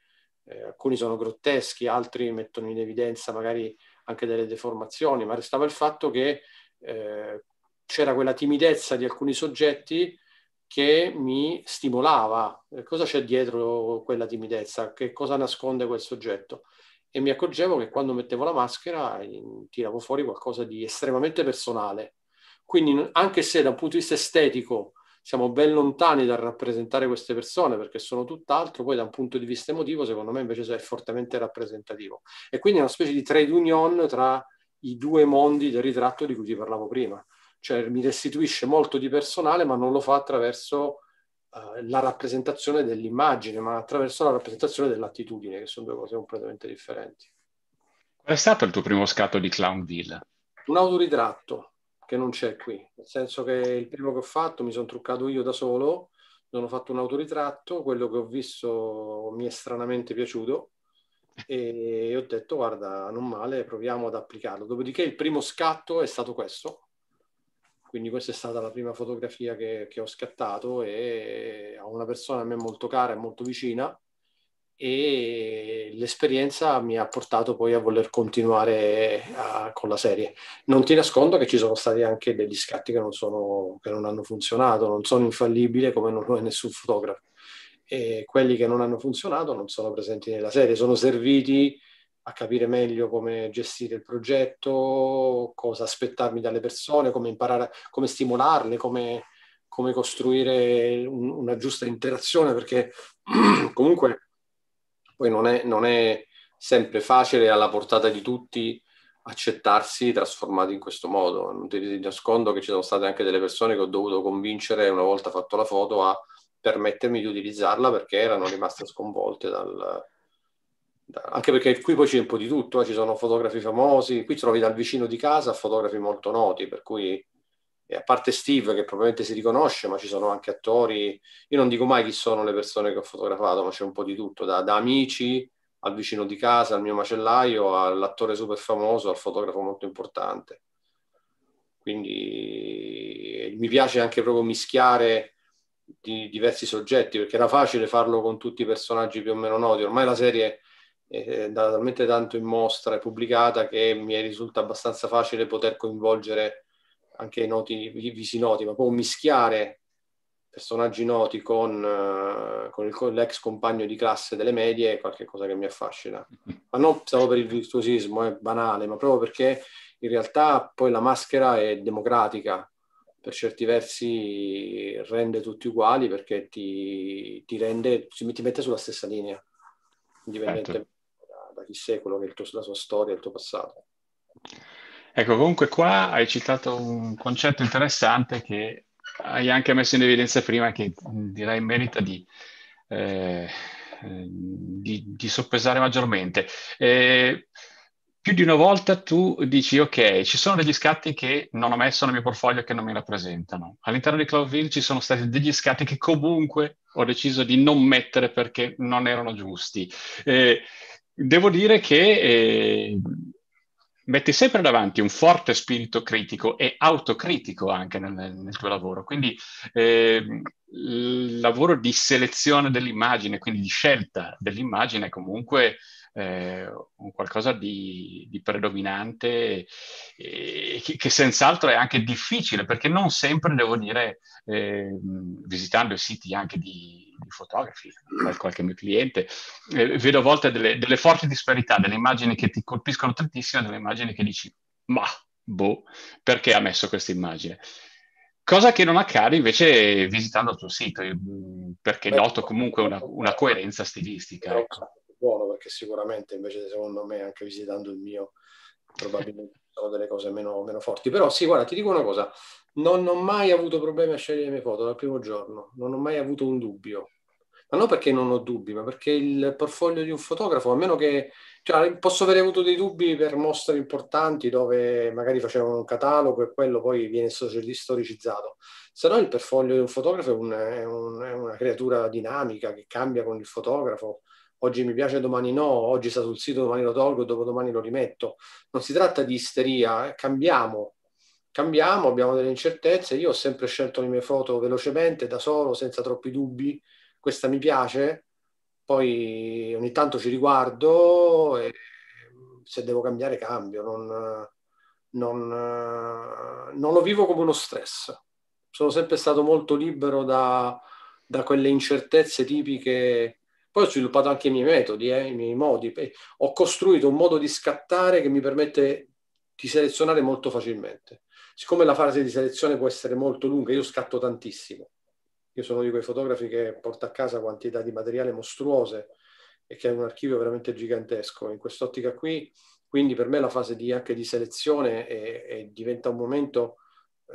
eh, alcuni sono grotteschi, altri mettono in evidenza magari anche delle deformazioni, ma restava il fatto che eh, c'era quella timidezza di alcuni soggetti che mi stimolava. Eh, cosa c'è dietro quella timidezza? Che cosa nasconde quel soggetto? E mi accorgevo che quando mettevo la maschera tiravo fuori qualcosa di estremamente personale, quindi anche se da un punto di vista estetico siamo ben lontani dal rappresentare queste persone perché sono tutt'altro, poi da un punto di vista emotivo secondo me invece è fortemente rappresentativo. E quindi è una specie di trade union tra i due mondi del ritratto di cui ti parlavo prima. Cioè mi restituisce molto di personale ma non lo fa attraverso uh, la rappresentazione dell'immagine, ma attraverso la rappresentazione dell'attitudine, che sono due cose completamente differenti. Qual è stato il tuo primo scatto di Clownville? Un autoritratto che non c'è qui, nel senso che il primo che ho fatto mi sono truccato io da solo, non ho fatto un autoritratto, quello che ho visto mi è stranamente piaciuto e ho detto guarda non male, proviamo ad applicarlo. Dopodiché il primo scatto è stato questo, quindi questa è stata la prima fotografia che, che ho scattato e a una persona a me molto cara e molto vicina e l'esperienza mi ha portato poi a voler continuare a, con la serie. Non ti nascondo che ci sono stati anche degli scatti che non, sono, che non hanno funzionato, non sono infallibile come non lo è nessun fotografo. E quelli che non hanno funzionato non sono presenti nella serie, sono serviti a capire meglio come gestire il progetto, cosa aspettarmi dalle persone, come imparare, come stimolarle, come, come costruire un, una giusta interazione, perché comunque poi non è, non è sempre facile alla portata di tutti accettarsi trasformati in questo modo. Non ti nascondo che ci sono state anche delle persone che ho dovuto convincere una volta fatto la foto a permettermi di utilizzarla perché erano rimaste sconvolte dal, anche perché qui poi c'è un po' di tutto, eh? ci sono fotografi famosi, qui trovi dal vicino di casa fotografi molto noti, per cui a parte Steve che probabilmente si riconosce, ma ci sono anche attori, io non dico mai chi sono le persone che ho fotografato, ma c'è un po' di tutto, da, da amici al vicino di casa, al mio macellaio, all'attore super famoso, al fotografo molto importante. Quindi mi piace anche proprio mischiare di diversi soggetti, perché era facile farlo con tutti i personaggi più o meno noti, ormai la serie è andata talmente tanto in mostra e pubblicata che mi risulta abbastanza facile poter coinvolgere anche noti, visi noti, ma proprio mischiare personaggi noti con, eh, con, il, con, l'ex compagno di classe delle medie è qualcosa che mi affascina. Ma non solo per il virtuosismo, è eh, banale, ma proprio perché in realtà poi la maschera è democratica, per certi versi rende tutti uguali perché ti, ti rende, ti mette sulla stessa linea, indipendentemente certo. da, da, chi sei, quello che è tuo, la sua storia, il tuo passato. Ecco, comunque qua hai citato un concetto interessante che hai anche messo in evidenza prima che direi merita di, eh, eh, di, di soppesare maggiormente. Eh, più di una volta tu dici ok, ci sono degli scatti che non ho messo nel mio portfolio che non mi rappresentano. All'interno di Cloudville ci sono stati degli scatti che comunque ho deciso di non mettere perché non erano giusti. Eh, devo dire che eh, metti sempre davanti un forte spirito critico e autocritico anche nel, nel tuo lavoro. Quindi eh, il lavoro di selezione dell'immagine, quindi di scelta dell'immagine, è comunque eh, un qualcosa di, di predominante eh, che, che, senz'altro è anche difficile, perché non sempre, devo dire, ehm, visitando i siti anche di di fotografi, qualche mio cliente, eh, vedo a volte delle, delle, forti disparità, delle immagini che ti colpiscono tantissimo, delle immagini che dici, ma boh, perché ha messo questa immagine? Cosa che non accade invece visitando il tuo sito, eh, perché Beh, noto comunque una, una coerenza stilistica. Ecco, ecco. Buono, perché sicuramente invece secondo me anche visitando il mio probabilmente sono delle cose meno, meno, forti. Però sì, guarda, ti dico una cosa, non ho mai avuto problemi a scegliere le mie foto dal primo giorno, non ho mai avuto un dubbio ma non perché non ho dubbi, ma perché il portfolio di un fotografo, a meno che cioè, posso aver avuto dei dubbi per mostre importanti dove magari facevano un catalogo e quello poi viene storicizzato, se no il portfolio di un fotografo è, un, è, un, è una creatura dinamica che cambia con il fotografo. Oggi mi piace, domani no, oggi sta sul sito, domani lo tolgo, dopodomani lo rimetto. Non si tratta di isteria, eh, cambiamo, cambiamo, abbiamo delle incertezze. Io ho sempre scelto le mie foto velocemente, da solo, senza troppi dubbi, questa mi piace, poi ogni tanto ci riguardo e se devo cambiare cambio, non, non, non lo vivo come uno stress. Sono sempre stato molto libero da, da quelle incertezze tipiche poi ho sviluppato anche i miei metodi, eh, i miei modi. Ho costruito un modo di scattare che mi permette di selezionare molto facilmente. Siccome la fase di selezione può essere molto lunga, io scatto tantissimo. Io sono uno di quei fotografi che porta a casa quantità di materiale mostruose e che ha un archivio veramente gigantesco. In quest'ottica qui, quindi per me la fase di, anche di selezione è, è diventa un momento eh,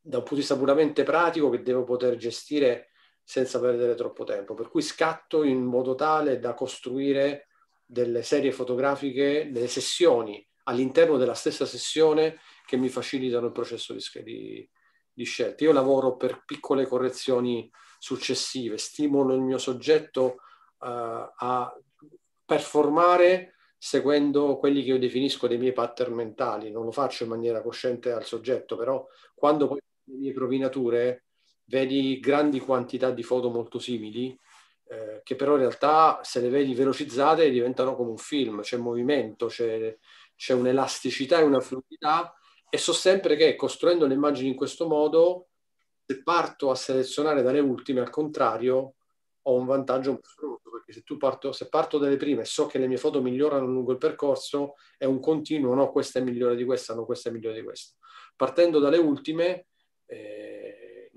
da un punto di vista puramente pratico che devo poter gestire senza perdere troppo tempo. Per cui scatto in modo tale da costruire delle serie fotografiche, delle sessioni all'interno della stessa sessione che mi facilitano il processo di, di, di scelte. Io lavoro per piccole correzioni successive, stimolo il mio soggetto uh, a performare seguendo quelli che io definisco dei miei pattern mentali, non lo faccio in maniera cosciente al soggetto, però quando poi le mie provinature vedi grandi quantità di foto molto simili, eh, che però in realtà se le vedi velocizzate diventano come un film, c'è movimento, c'è, c'è un'elasticità e una fluidità e so sempre che costruendo le immagini in questo modo, se parto a selezionare dalle ultime, al contrario, ho un vantaggio assoluto, perché se, parto, se parto dalle prime e so che le mie foto migliorano lungo il percorso, è un continuo, no, questa è migliore di questa, no, questa è migliore di questa. Partendo dalle ultime, eh,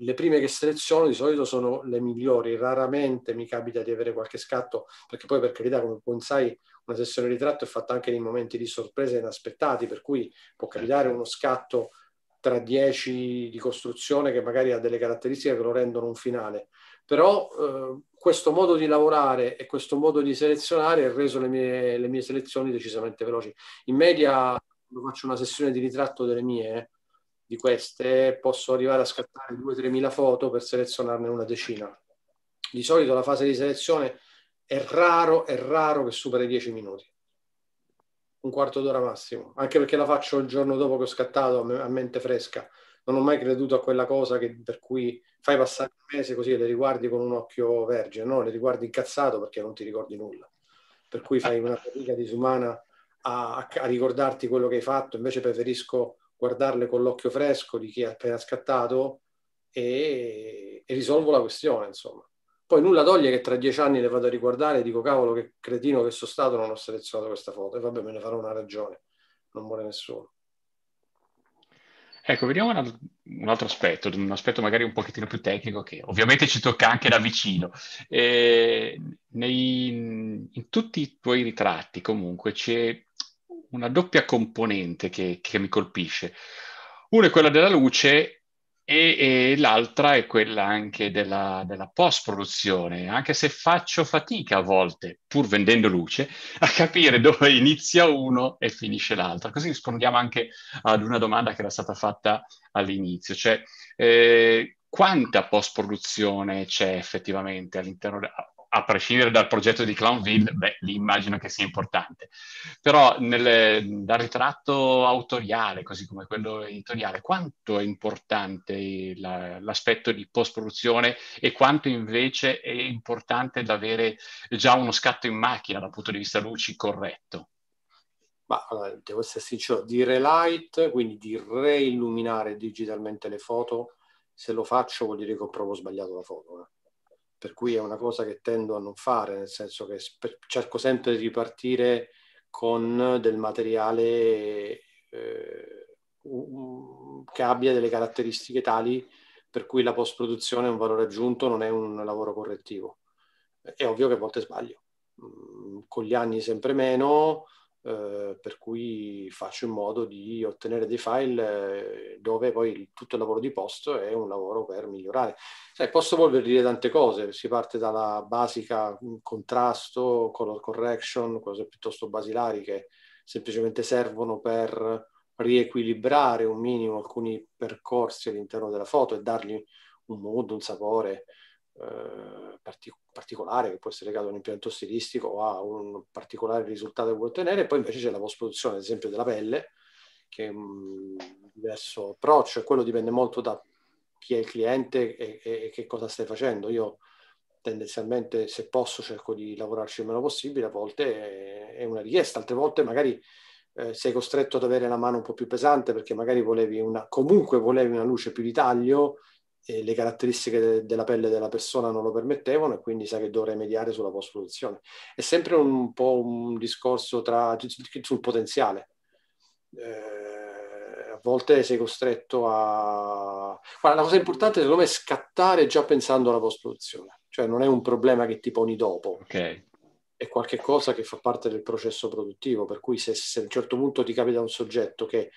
le prime che seleziono di solito sono le migliori, raramente mi capita di avere qualche scatto, perché poi per carità come sai, una sessione di ritratto è fatta anche in momenti di sorpresa inaspettati, per cui può certo. capitare uno scatto tra 10 di costruzione che magari ha delle caratteristiche che lo rendono un finale. Però eh, questo modo di lavorare e questo modo di selezionare ha reso le mie, le mie selezioni decisamente veloci. In media faccio una sessione di ritratto delle mie, di queste posso arrivare a scattare 2-3 mila foto per selezionarne una decina. Di solito la fase di selezione è raro, è raro che superi 10 minuti, un quarto d'ora massimo, anche perché la faccio il giorno dopo che ho scattato a mente fresca. Non ho mai creduto a quella cosa che, per cui fai passare un mese così e le riguardi con un occhio vergine, no? Le riguardi incazzato perché non ti ricordi nulla. Per cui fai una fatica disumana a, a ricordarti quello che hai fatto, invece preferisco guardarle con l'occhio fresco di chi ha appena scattato e, e risolvo la questione, insomma. Poi nulla toglie che tra dieci anni le vado a riguardare e dico cavolo che cretino che sono stato non ho selezionato questa foto e vabbè me ne farò una ragione, non muore nessuno. Ecco, vediamo un, altro aspetto, un aspetto magari un pochettino più tecnico che ovviamente ci tocca anche da vicino. Eh, nei, in tutti i tuoi ritratti comunque c'è una doppia componente che, che mi colpisce. Una è quella della luce e, e l'altra è quella anche della, della post-produzione, anche se faccio fatica a volte, pur vendendo luce, a capire dove inizia uno e finisce l'altro. Così rispondiamo anche ad una domanda che era stata fatta all'inizio, cioè eh, quanta post-produzione c'è effettivamente all'interno, a prescindere dal progetto di Clownville, beh, lì immagino che sia importante. Però nel, dal ritratto autoriale, così come quello editoriale, quanto è importante la, l'aspetto di post-produzione e quanto invece è importante avere già uno scatto in macchina dal punto di vista luci corretto? Ma allora, devo essere sincero, di relight, quindi di reilluminare digitalmente le foto, se lo faccio vuol dire che ho proprio sbagliato la foto. Eh per cui è una cosa che tendo a non fare, nel senso che cerco sempre di ripartire con del materiale eh, che abbia delle caratteristiche tali per cui la post-produzione è un valore aggiunto, non è un lavoro correttivo. È ovvio che a volte sbaglio, mm, con gli anni sempre meno, eh, per cui faccio in modo di ottenere dei file eh, dove poi il, tutto il lavoro di posto è un lavoro per migliorare. Sai, posto vuol dire tante cose, si parte dalla basica mm, contrasto, color correction, cose piuttosto basilari che semplicemente servono per riequilibrare un minimo alcuni percorsi all'interno della foto e dargli un mood, un sapore, eh, partic- particolare che può essere legato a un impianto stilistico o a un particolare risultato che vuoi ottenere, poi invece c'è la post-produzione, ad esempio, della pelle, che è un diverso approccio e quello dipende molto da chi è il cliente e, e, e che cosa stai facendo. Io tendenzialmente, se posso, cerco di lavorarci il meno possibile, a volte è, è una richiesta, altre volte magari eh, sei costretto ad avere la mano un po' più pesante perché magari volevi una, comunque volevi una luce più di taglio e le caratteristiche de- della pelle della persona non lo permettevano e quindi sa che dovrei mediare sulla post-produzione. È sempre un, po' un discorso tra, sul potenziale. Eh, a volte sei costretto a... Guarda, la cosa importante secondo me è scattare già pensando alla post-produzione, cioè non è un problema che ti poni dopo. Ok è qualcosa che fa parte del processo produttivo, per cui se, se, a un certo punto ti capita un soggetto che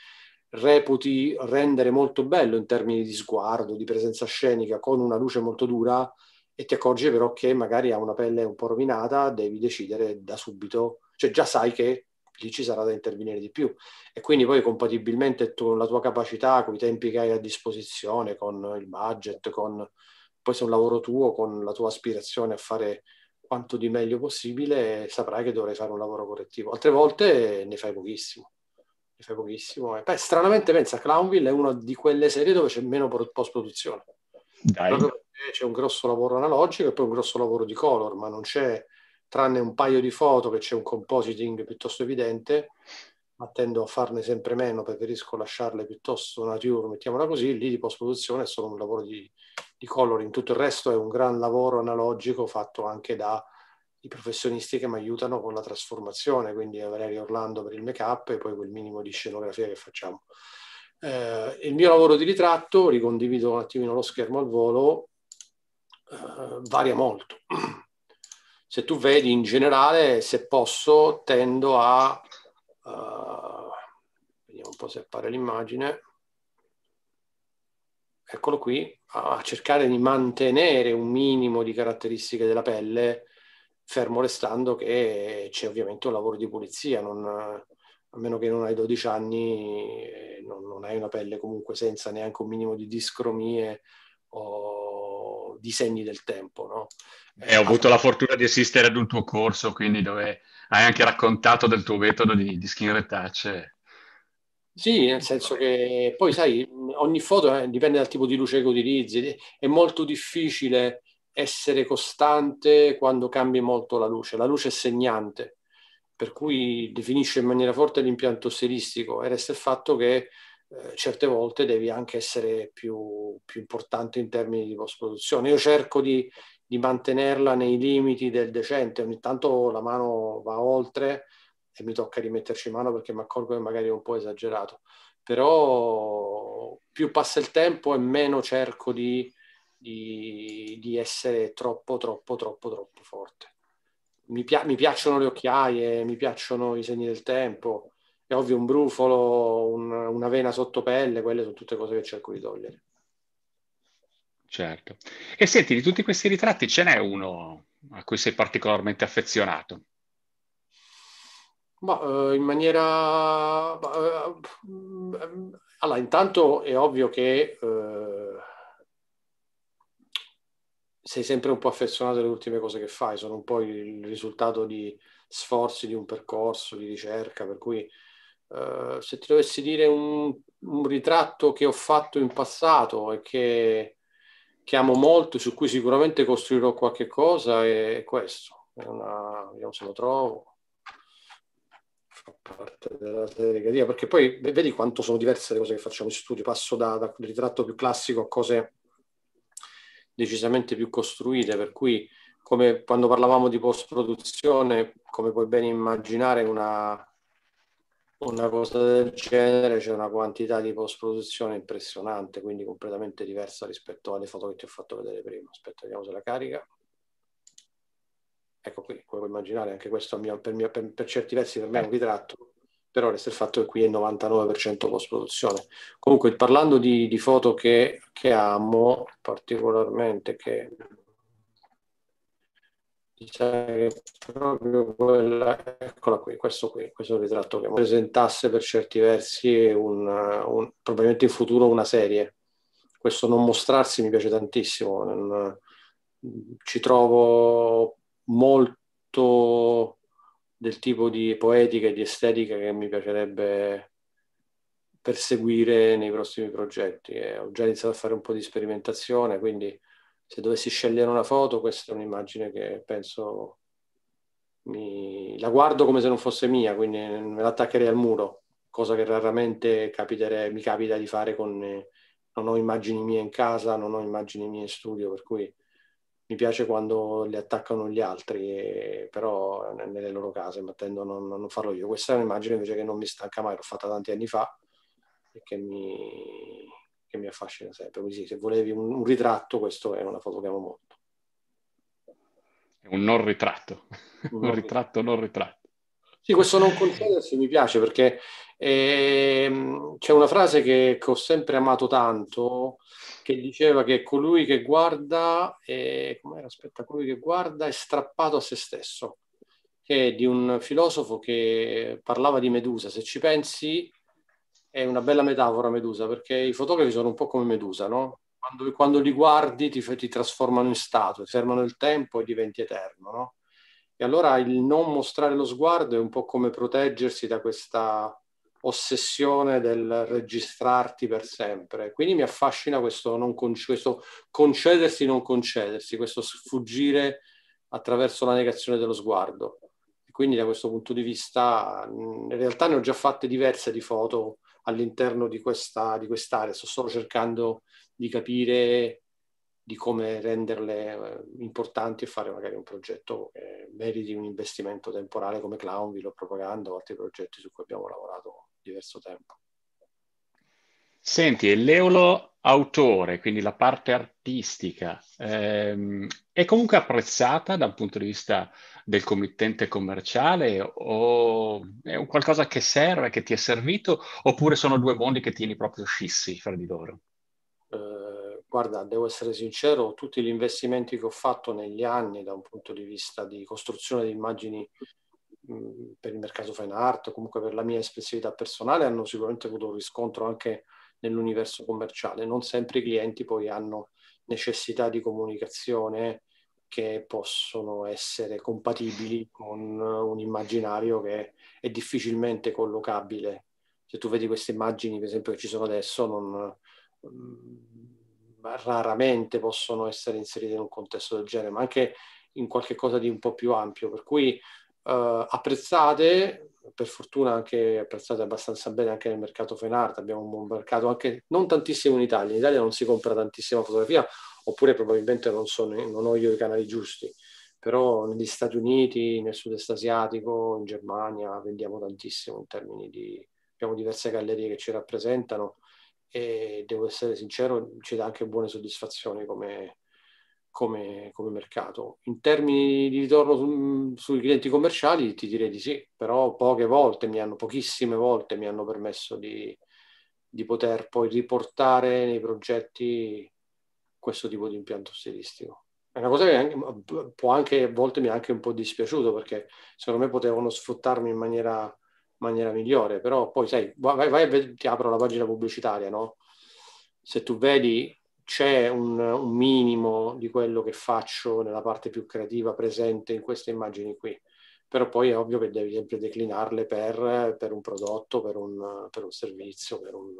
reputi rendere molto bello in termini di sguardo, di presenza scenica, con una luce molto dura, e ti accorgi però che magari ha una pelle un po' rovinata, devi decidere da subito, cioè già sai che lì ci sarà da intervenire di più. E quindi poi compatibilmente con la tua capacità, con i tempi che hai a disposizione, con il budget, con poi se è un lavoro tuo, con la tua aspirazione a fare quanto di meglio possibile, saprai che dovrai fare un lavoro correttivo. Altre volte ne fai pochissimo li fai pochissimo. E eh. beh, stranamente pensa, Clownville è una di quelle serie dove c'è meno post-produzione. c'è un grosso lavoro analogico e poi un grosso lavoro di color, ma non c'è, tranne un paio di foto che c'è un compositing piuttosto evidente, ma tendo a farne sempre meno, preferisco lasciarle piuttosto nature, mettiamola così, lì di post-produzione è solo un lavoro di, di color, in tutto il resto è un gran lavoro analogico fatto anche da i professionisti che mi aiutano con la trasformazione, quindi Valerio Orlando per il make-up e poi quel minimo di scenografia che facciamo. Eh, il mio lavoro di ritratto, ricondivido un attimino lo schermo al volo, eh, varia molto. Se tu vedi in generale, se posso, tendo a... Uh, vediamo un po' se appare l'immagine eccolo qui, a cercare di mantenere un minimo di caratteristiche della pelle fermo restando che c'è ovviamente un lavoro di pulizia, non, a meno che non hai 12 anni eh, non, non, hai una pelle comunque senza neanche un minimo di discromie o di segni del tempo. No? Eh, ho avuto la fortuna di assistere ad un tuo corso, quindi dove hai anche raccontato del tuo metodo di, di schinerettacce. Sì, nel senso che poi sai, ogni foto eh, dipende dal tipo di luce che utilizzi, è molto difficile essere costante quando cambi molto la luce. La luce è segnante, per cui definisce in maniera forte l'impianto stilistico e resta il fatto che eh, certe volte devi anche essere più, più, importante in termini di post-produzione. Io cerco di, di mantenerla nei limiti del decente, ogni tanto la mano va oltre e mi tocca rimetterci in mano perché mi accorgo che magari è un po' esagerato, però più passa il tempo e meno cerco di di, di essere troppo, troppo, troppo, troppo forte. Mi, pia- mi, piacciono le occhiaie, mi piacciono i segni del tempo, è ovvio un brufolo, un, una vena sotto pelle, quelle sono tutte cose che cerco di togliere. Certo. E senti, di tutti questi ritratti ce n'è uno a cui sei particolarmente affezionato? Ma, uh, in maniera... Eh, allora, intanto è ovvio che... Uh sei sempre un po' affezionato alle ultime cose che fai, sono un po' il risultato di sforzi di un percorso, di ricerca, per cui eh, se ti dovessi dire un, un, ritratto che ho fatto in passato e che, che, amo molto, su cui sicuramente costruirò qualche cosa, è questo. È una, vediamo se lo trovo. Fa parte della telecarica, perché poi vedi quanto sono diverse le cose che facciamo in studio, passo da, da ritratto più classico a cose decisamente più costruite, per cui come quando parlavamo di post-produzione, come puoi ben immaginare, una, una cosa del genere c'è una quantità di post-produzione impressionante, quindi completamente diversa rispetto alle foto che ti ho fatto vedere prima. Aspetta, vediamo se la carica. Ecco qui, come puoi immaginare, anche questo mio, per, mio, per, per certi versi per me è un ritratto, però resta il fatto che qui è il 99% post produzione. Comunque, parlando di, di foto che, che, amo particolarmente, che diciamo proprio quella, eccola qui, questo qui, questo ritratto che presentasse per certi versi un, un, probabilmente in futuro una serie. Questo non mostrarsi mi piace tantissimo, non, ci trovo molto del tipo di poetica e di estetica che mi piacerebbe perseguire nei prossimi progetti. E eh, ho già iniziato a fare un po' di sperimentazione, quindi se dovessi scegliere una foto, questa è un'immagine che penso mi... la guardo come se non fosse mia, quindi me la attaccherei al muro, cosa che raramente capiterei, mi capita di fare con... Eh, non ho immagini mie in casa, non ho immagini mie in studio, per cui mi piace quando li attaccano gli altri, eh, però nelle loro case, ma tendo a non, non, farlo io. Questa è un'immagine invece che non mi stanca mai, l'ho fatta tanti anni fa e che mi, che mi affascina sempre. Quindi sì, se volevi un, un, ritratto, questa è una foto che amo molto. Un non ritratto, un, ritratto non ritratto. Sì, questo non concedersi mi piace perché e, ehm, c'è una frase che, che, ho sempre amato tanto, che diceva che colui che guarda, è, eh, Aspetta, colui che guarda è strappato a se stesso, che è di un filosofo che parlava di Medusa. Se ci pensi, è una bella metafora Medusa, perché i fotografi sono un po' come Medusa, no? Quando, quando li guardi ti, ti trasformano in statue, fermano il tempo e diventi eterno, no? E allora il non mostrare lo sguardo è un po' come proteggersi da questa ossessione del registrarti per sempre. Quindi mi affascina questo, non con, questo concedersi, non concedersi, questo sfuggire attraverso la negazione dello sguardo. Quindi da questo punto di vista, in realtà ne ho già fatte diverse di foto all'interno di, questa, di quest'area, sto solo cercando di capire di come renderle eh, importanti e fare magari un progetto che meriti un investimento temporale come Clownville o Propaganda o altri progetti su cui abbiamo lavorato diverso tempo. Senti, l'Eolo autore, quindi la parte artistica, ehm, è comunque apprezzata dal punto di vista del committente commerciale o è un qualcosa che serve, che ti è servito, oppure sono due mondi che tieni proprio scissi fra di loro? Eh, guarda, devo essere sincero, tutti gli investimenti che ho fatto negli anni da un punto di vista di costruzione di immagini per il mercato fine art, comunque per la mia espressività personale, hanno sicuramente avuto un riscontro anche nell'universo commerciale. Non sempre i clienti poi hanno necessità di comunicazione che possono essere compatibili con un immaginario che è difficilmente collocabile. Se tu vedi queste immagini, per esempio, che ci sono adesso, non, raramente possono essere inserite in un contesto del genere, ma anche in qualche cosa di un po' più ampio. Per cui eh, apprezzate, per fortuna anche apprezzate abbastanza bene anche nel mercato fine art, abbiamo un mercato anche non tantissimo in Italia, in Italia non si compra tantissima fotografia, oppure probabilmente non, sono, non ho io i canali giusti, però negli Stati Uniti, nel sud-est asiatico, in Germania vendiamo tantissimo in termini di... abbiamo diverse gallerie che ci rappresentano e devo essere sincero, ci dà anche buone soddisfazioni come, come, come mercato. In termini di ritorno su, sui clienti commerciali ti direi di sì, però poche volte mi hanno, pochissime volte mi hanno permesso di, di poter poi riportare nei progetti questo tipo di impianto stilistico. È una cosa che anche, può anche, a volte mi ha anche un po' dispiaciuto perché secondo me potevano sfruttarmi in maniera, maniera migliore, però poi sai, vai, vai, ti apro la pagina pubblicitaria, no? Se tu vedi c'è un, un, minimo di quello che faccio nella parte più creativa presente in queste immagini qui, però poi è ovvio che devi sempre declinarle per, per un prodotto, per un, per un servizio, per, un,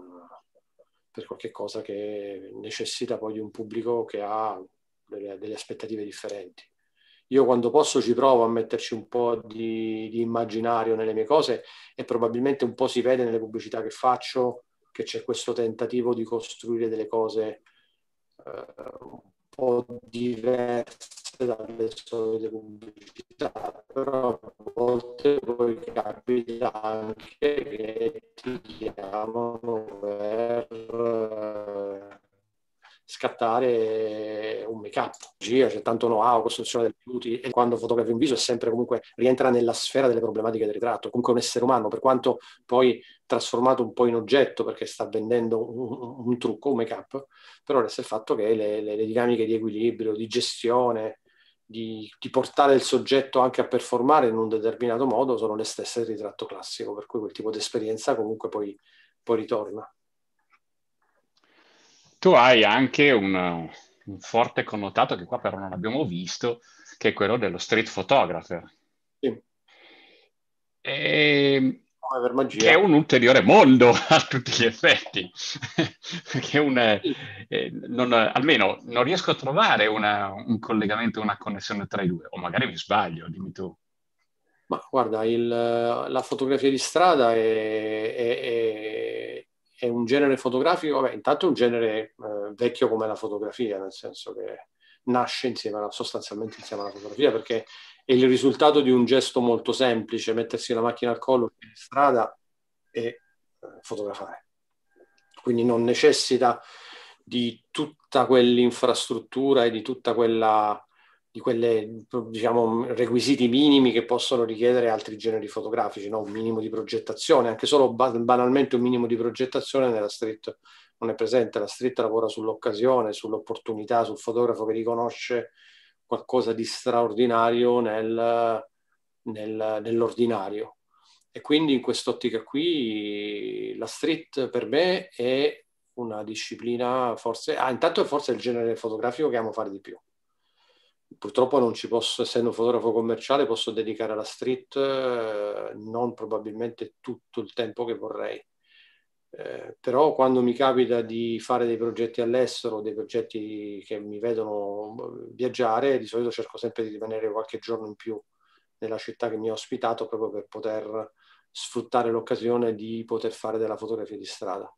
per, qualche cosa che necessita poi di un pubblico che ha delle, delle aspettative differenti. Io quando posso ci provo a metterci un po' di, di immaginario nelle mie cose e probabilmente un po' si vede nelle pubblicità che faccio che c'è questo tentativo di costruire delle cose eh, un po' diverse dalle solite pubblicità, però a volte poi capita anche che ti chiamano per eh, scattare un make-up. C'è tanto know-how, costruzione del beauty e quando fotografi un viso è sempre comunque rientra nella sfera delle problematiche del ritratto. Comunque un essere umano, per quanto poi trasformato un po' in oggetto perché sta vendendo un, un trucco, un make-up, però resta il fatto che le, le, le dinamiche di equilibrio, di gestione, di, di, portare il soggetto anche a performare in un determinato modo sono le stesse del ritratto classico, per cui quel tipo di esperienza comunque poi, poi ritorna tu hai anche un, un forte connotato che qua però non abbiamo visto, che è quello dello street photographer. Sì. E... Ehm, no, che è un ulteriore mondo a tutti gli effetti, che un, eh, eh, non, almeno non riesco a trovare una, un collegamento, una connessione tra i due, o magari mi sbaglio, dimmi tu. Ma guarda, il, la fotografia di strada è, è, è è un genere fotografico, vabbè, intanto è un genere eh, vecchio come la fotografia, nel senso che nasce insieme alla, sostanzialmente insieme alla fotografia, perché è il risultato di un gesto molto semplice, mettersi la macchina al collo in strada e eh, fotografare. Quindi non necessita di tutta quell'infrastruttura e di tutta quella di quelle, diciamo, requisiti minimi che possono richiedere altri generi fotografici, no? un minimo di progettazione, anche solo banalmente un minimo di progettazione nella street non è presente, la street lavora sull'occasione, sull'opportunità, sul fotografo che riconosce qualcosa di straordinario nel, nel, nell'ordinario. E quindi in quest'ottica qui la street per me è una disciplina forse, ah intanto è forse il genere fotografico che amo fare di più purtroppo non ci posso, essendo un fotografo commerciale, posso dedicare alla street eh, non probabilmente tutto il tempo che vorrei. Eh, però quando mi capita di fare dei progetti all'estero, dei progetti che mi vedono eh, viaggiare, di solito cerco sempre di rimanere qualche giorno in più nella città che mi ha ospitato proprio per poter sfruttare l'occasione di poter fare della fotografia di strada.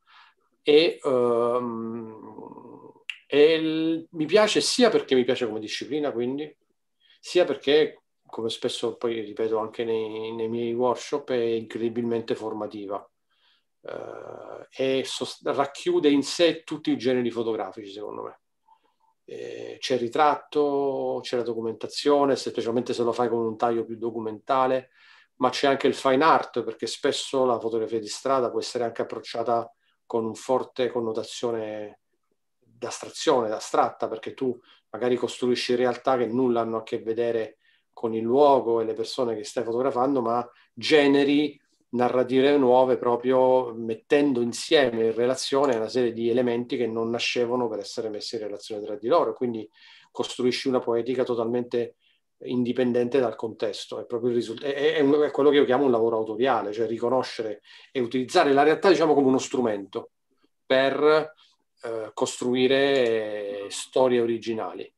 E, um, e mi piace sia perché mi piace come disciplina, quindi, sia perché, come spesso poi ripeto anche nei, nei miei workshop, è incredibilmente formativa uh, e sost- racchiude in sé tutti i generi fotografici, secondo me. c'è il ritratto, c'è la documentazione, specialmente se lo fai con un taglio più documentale, ma c'è anche il fine art, perché spesso la fotografia di strada può essere anche approcciata con un forte connotazione d'astrazione, d'astratta, perché tu magari costruisci realtà che nulla hanno a che vedere con il luogo e le persone che stai fotografando, ma generi narrative nuove proprio mettendo insieme in relazione una serie di elementi che non nascevano per essere messi in relazione tra di loro, quindi costruisci una poetica totalmente indipendente dal contesto, è proprio il risultato, è, è, è, quello che io chiamo un lavoro autoriale, cioè riconoscere e utilizzare la realtà diciamo come uno strumento per eh, costruire eh, storie originali.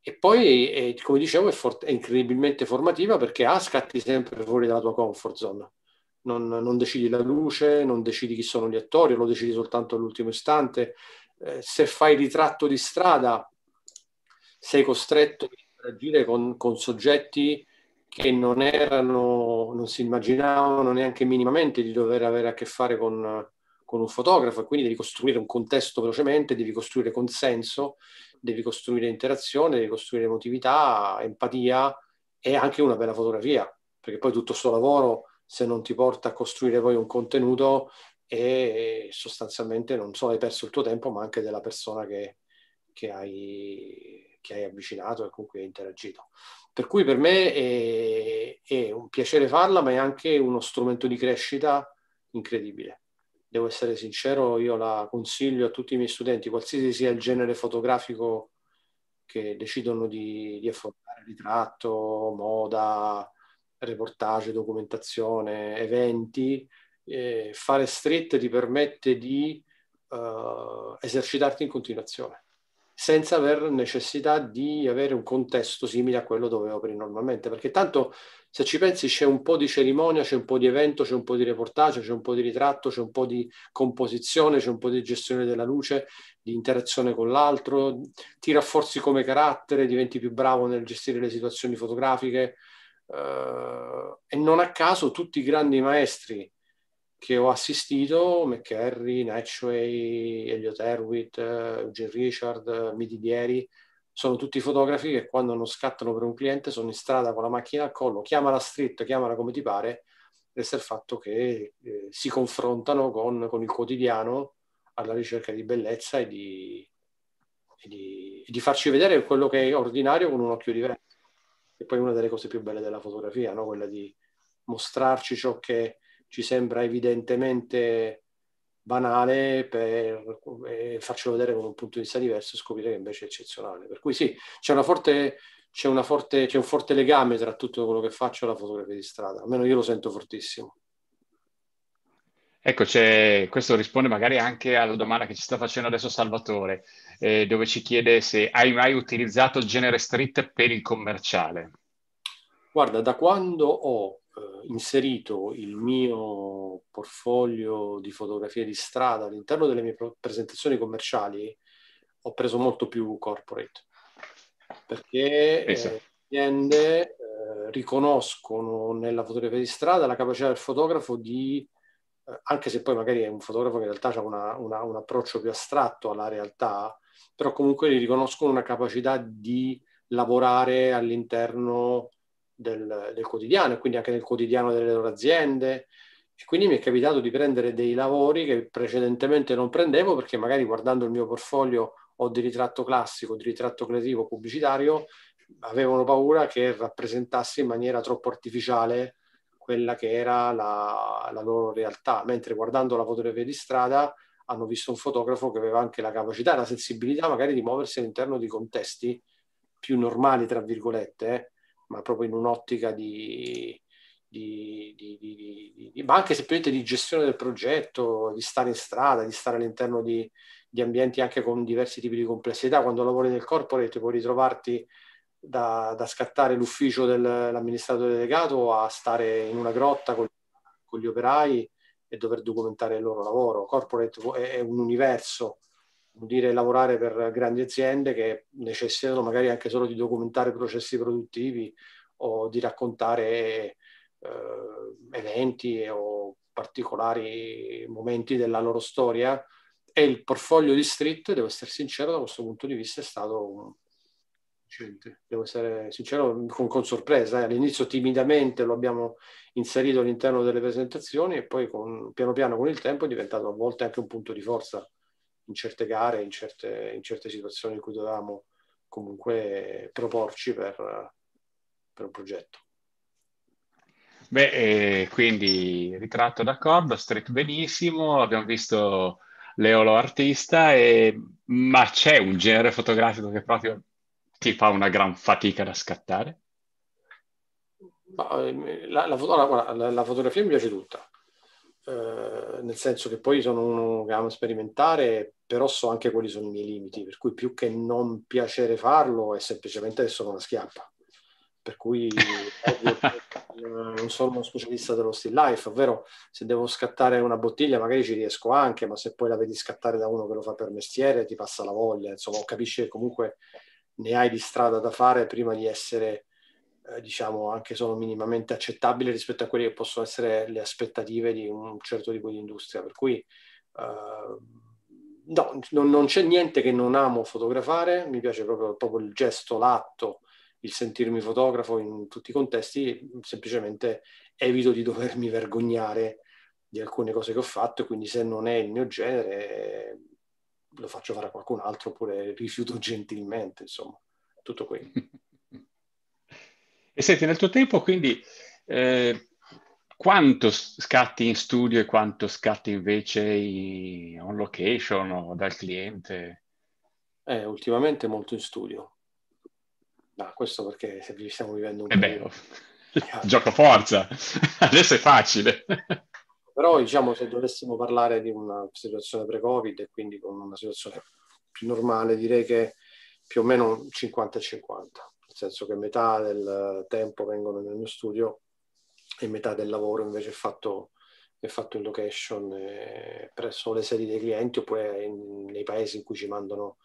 E poi, è, eh, come dicevo, è, for- è, incredibilmente formativa perché A, scatti sempre fuori dalla tua comfort zone. Non, non, decidi la luce, non decidi chi sono gli attori, lo decidi soltanto all'ultimo istante. Eh, se fai ritratto di strada, sei costretto a interagire con, con soggetti che non erano, non si immaginavano neanche minimamente di dover avere a che fare con, con un fotografo e quindi devi costruire un contesto velocemente, devi costruire consenso, devi costruire interazione, devi costruire emotività, empatia e anche una bella fotografia, perché poi tutto questo lavoro se non ti porta a costruire poi un contenuto è sostanzialmente non solo hai perso il tuo tempo ma anche della persona che, che, hai, che hai, avvicinato e con cui hai interagito. Per cui per me è, è un piacere farla ma è anche uno strumento di crescita incredibile devo essere sincero, io la consiglio a tutti i miei studenti, qualsiasi sia il genere fotografico che decidono di, di affrontare, ritratto, moda, reportage, documentazione, eventi, eh, fare street ti permette di eh, esercitarti in continuazione senza aver necessità di avere un contesto simile a quello dove operi normalmente, perché tanto se ci pensi c'è un po' di cerimonia, c'è un po' di evento, c'è un po' di reportage, c'è un po' di ritratto, c'è un po' di composizione, c'è un po' di gestione della luce, di interazione con l'altro, ti rafforzi come carattere, diventi più bravo nel gestire le situazioni fotografiche eh, e non a caso tutti i grandi maestri che ho assistito, McCarry, Natchway, Elliot Erwitt, Eugene eh, Richard, eh, Midibieri, sono tutti fotografi che quando non scattano per un cliente sono in strada con la macchina al collo, chiamala street, chiamala come ti pare, resta il fatto che eh, si confrontano con, con, il quotidiano alla ricerca di bellezza e di, e, di, e di, farci vedere quello che è ordinario con un occhio diverso. E poi una delle cose più belle della fotografia, no? quella di mostrarci ciò che ci sembra evidentemente banale per eh, farcelo vedere con un punto di vista diverso e scoprire che invece è eccezionale. Per cui sì, c'è, forte, c'è, forte, c'è un forte legame tra tutto quello che faccio e la fotografia di strada, almeno io lo sento fortissimo. Ecco, c'è, questo risponde magari anche alla domanda che ci sta facendo adesso Salvatore, eh, dove ci chiede se hai mai utilizzato il genere street per il commerciale. Guarda, da quando ho eh, inserito il mio portfolio di fotografie di strada all'interno delle mie presentazioni commerciali, ho preso molto più corporate perché esatto. eh, le aziende eh, riconoscono nella fotografia di strada la capacità del fotografo di, eh, anche se poi magari è un fotografo che in realtà ha una, una, un approccio più astratto alla realtà, però comunque gli riconoscono una capacità di lavorare all'interno del, del quotidiano e quindi anche nel quotidiano delle loro aziende. E quindi mi è capitato di prendere dei lavori che precedentemente non prendevo perché magari guardando il mio portfolio o di ritratto classico, di ritratto creativo, pubblicitario, avevano paura che rappresentasse in maniera troppo artificiale quella che era la, la, loro realtà, mentre guardando la fotografia di strada hanno visto un fotografo che aveva anche la capacità la sensibilità magari di muoversi all'interno di contesti più normali, tra virgolette, eh ma proprio in un'ottica di, di, di, di, ma anche semplicemente di gestione del progetto, di stare in strada, di stare all'interno di, ambienti anche con diversi tipi di complessità. Quando lavori nel corporate puoi ritrovarti da, da scattare l'ufficio dell'amministratore delegato a stare in una grotta con, con gli operai e dover documentare il loro lavoro. Corporate è un universo vuol dire lavorare per grandi aziende che necessitano magari anche solo di documentare processi produttivi o di raccontare eh, eventi o particolari momenti della loro storia. E il portfolio di Street, devo essere sincero, da questo punto di vista è stato un... Devo essere sincero, con, con sorpresa. Eh. All'inizio timidamente lo abbiamo inserito all'interno delle presentazioni e poi con, piano piano con il tempo è diventato a volte anche un punto di forza in certe gare, in certe, in certe situazioni in cui dovevamo comunque proporci per, per un progetto. Beh, eh, quindi ritratto d'accordo, stretto benissimo, abbiamo visto Leolo artista, e... ma c'è un genere fotografico che proprio ti fa una gran fatica da scattare? Eh, la, la, la, la, fotografia mi piace tutta, eh, nel senso che poi sono uno che amo sperimentare, però so anche quali sono i miei limiti, per cui più che non piacere farlo è semplicemente che sono una schiappa. Per cui non sono uno specialista dello still life, ovvero se devo scattare una bottiglia magari ci riesco anche, ma se poi la vedi scattare da uno che lo fa per mestiere ti passa la voglia, insomma capisci che comunque ne hai di strada da fare prima di essere eh, diciamo anche sono minimamente accettabile rispetto a quelle che possono essere le aspettative di un certo tipo di industria. Per cui eh, no, non, non, c'è niente che non amo fotografare, mi piace proprio, proprio, il gesto, l'atto, il sentirmi fotografo in tutti i contesti, semplicemente evito di dovermi vergognare di alcune cose che ho fatto e quindi se non è il mio genere lo faccio fare a qualcun altro oppure rifiuto gentilmente, insomma, tutto quello. E senti, nel tuo tempo quindi eh, quanto scatti in studio e quanto scatti invece in, on location o dal cliente? Eh, ultimamente molto in studio. No, questo perché stiamo vivendo un... Eh oh. gioco forza, adesso è facile. Però diciamo se dovessimo parlare di una situazione pre-Covid e quindi con una situazione più normale direi che più o meno 50-50 nel senso che metà del tempo vengono nel mio studio e metà del lavoro invece è fatto, è fatto in location eh, presso le sedi dei clienti oppure in, nei paesi in cui ci mandano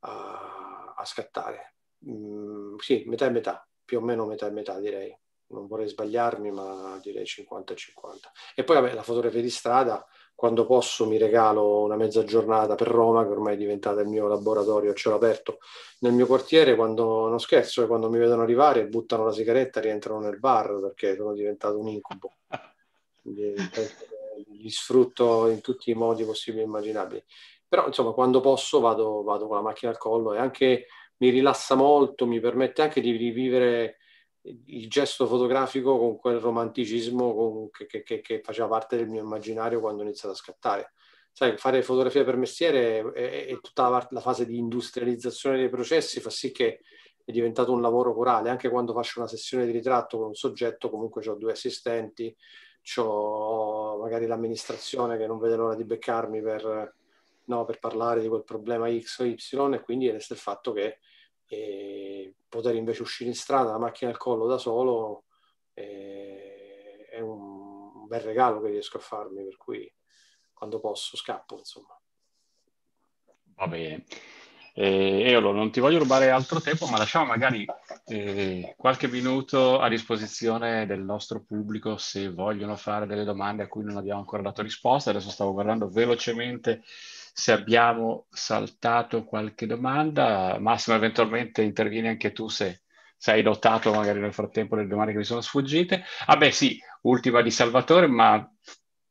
a, a scattare. Mm, sì, metà e metà, più o meno metà e metà direi. Non vorrei sbagliarmi, ma direi 50 50. E poi vabbè, la fotografia di strada quando posso mi regalo una mezza giornata per Roma, che ormai è diventata il mio laboratorio a cielo aperto nel mio quartiere, quando non scherzo, e eh, quando mi vedono arrivare, buttano la sigaretta, e rientrano nel bar perché sono diventato un incubo. Eh, li sfrutto in tutti i modi possibili e immaginabili. Però, insomma, quando posso vado, vado con la macchina al collo e anche mi rilassa molto, mi permette anche di rivivere il gesto fotografico con quel romanticismo con, che, che, che, faceva parte del mio immaginario quando ho iniziato a scattare. Sai, fare fotografia per mestiere e tutta la, la fase di industrializzazione dei processi fa sì che è diventato un lavoro corale. Anche quando faccio una sessione di ritratto con un soggetto, comunque ho due assistenti, ho magari l'amministrazione che non vede l'ora di beccarmi per, no, per parlare di quel problema X o Y e quindi resta il fatto che e poter invece uscire in strada la macchina al collo da solo eh, è un bel regalo che riesco a farmi per cui quando posso scappo insomma va bene eh, Eolo, non ti voglio rubare altro tempo, ma lasciamo magari eh, qualche minuto a disposizione del nostro pubblico se vogliono fare delle domande a cui non abbiamo ancora dato risposta. Adesso stavo guardando velocemente se abbiamo saltato qualche domanda. Massimo, eventualmente intervieni anche tu se, se hai notato magari nel frattempo le domande che mi sono sfuggite. Ah beh sì, ultima di Salvatore, ma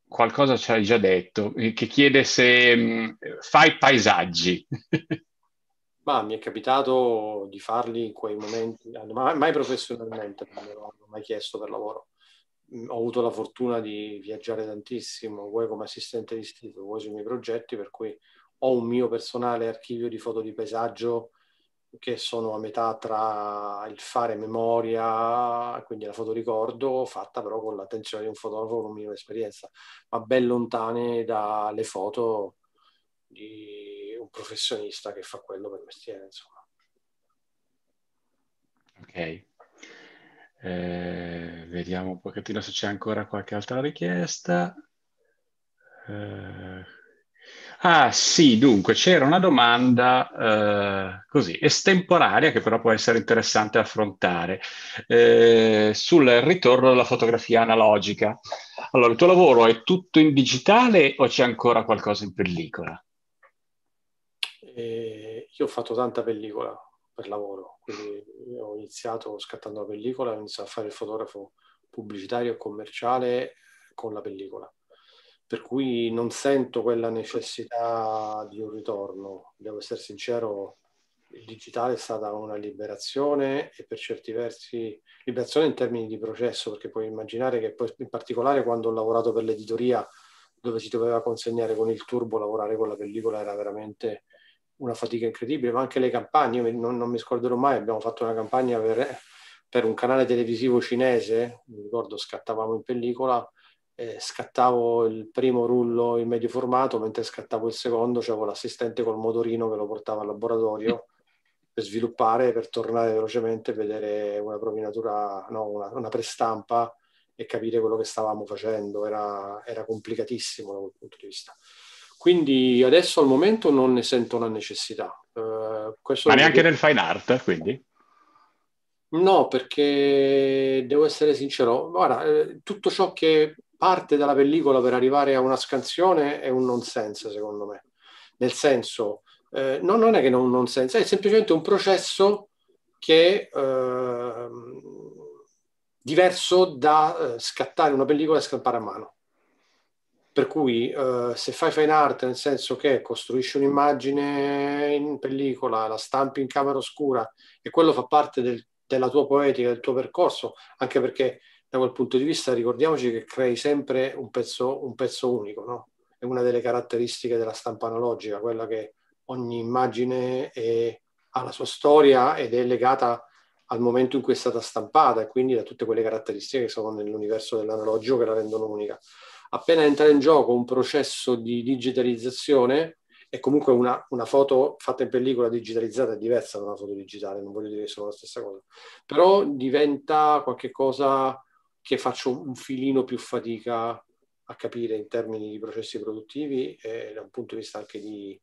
qualcosa ci hai già detto, eh, che chiede se mh, mm, fai paesaggi. ma mi è capitato di farli in quei momenti, mai, professionalmente, non l'ho mai chiesto per lavoro ho avuto la fortuna di viaggiare tantissimo, vuoi come assistente di istituto, vuoi sui miei progetti, per cui ho un mio personale archivio di foto di paesaggio che sono a metà tra il fare memoria, quindi la fotoricordo, fatta però con l'attenzione di un fotografo con minima esperienza, ma ben lontane dalle foto di un professionista che fa quello per mestiere, insomma. Ok, eh, vediamo un pochettino se c'è ancora qualche altra richiesta. Eh... Ah sì, dunque c'era una domanda eh, così estemporanea che però può essere interessante affrontare eh, sul ritorno della fotografia analogica. Allora, il tuo lavoro è tutto in digitale o c'è ancora qualcosa in pellicola? Eh, io ho fatto tanta pellicola, per lavoro, quindi ho iniziato scattando la pellicola, ho iniziato a fare il fotografo pubblicitario e commerciale con la pellicola, per cui non sento quella necessità di un ritorno, devo essere sincero, il digitale è stata una liberazione e per certi versi liberazione in termini di processo, perché puoi immaginare che poi in particolare quando ho lavorato per l'editoria dove si doveva consegnare con il turbo, lavorare con la pellicola era veramente una fatica incredibile, ma anche le campagne, io non, non mi scorderò mai, abbiamo fatto una campagna per, per, un canale televisivo cinese, mi ricordo scattavamo in pellicola, eh, scattavo il primo rullo in medio formato, mentre scattavo il secondo c'avevo l'assistente col motorino che lo portava al laboratorio per sviluppare, per tornare velocemente, vedere una provinatura, no, una, una prestampa e capire quello che stavamo facendo, era, era complicatissimo da quel punto di vista. Quindi adesso al momento non ne sento la necessità. Uh, Ma neanche dico... nel fine art, quindi? No, perché devo essere sincero, guarda, eh, tutto ciò che parte dalla pellicola per arrivare a una scansione è un nonsense, secondo me. Nel senso, eh, no, non è che non, è un nonsense, è semplicemente un processo che eh, diverso da eh, scattare una pellicola e scampare a mano. Per cui eh, se fai fine art, nel senso che costruisci un'immagine in pellicola, la stampi in camera oscura e quello fa parte del, della tua poetica, del tuo percorso, anche perché da quel punto di vista ricordiamoci che crei sempre un pezzo, un pezzo unico, no? È una delle caratteristiche della stampa analogica, quella che ogni immagine è, ha la sua storia ed è legata al momento in cui è stata stampata e quindi da tutte quelle caratteristiche che sono nell'universo dell'analogico che la rendono unica appena entra in gioco un processo di digitalizzazione, e comunque una, una, foto fatta in pellicola digitalizzata è diversa da una foto digitale, non voglio dire che sono la stessa cosa, però diventa qualcosa che faccio un filino più fatica a capire in termini di processi produttivi e da un punto di vista anche di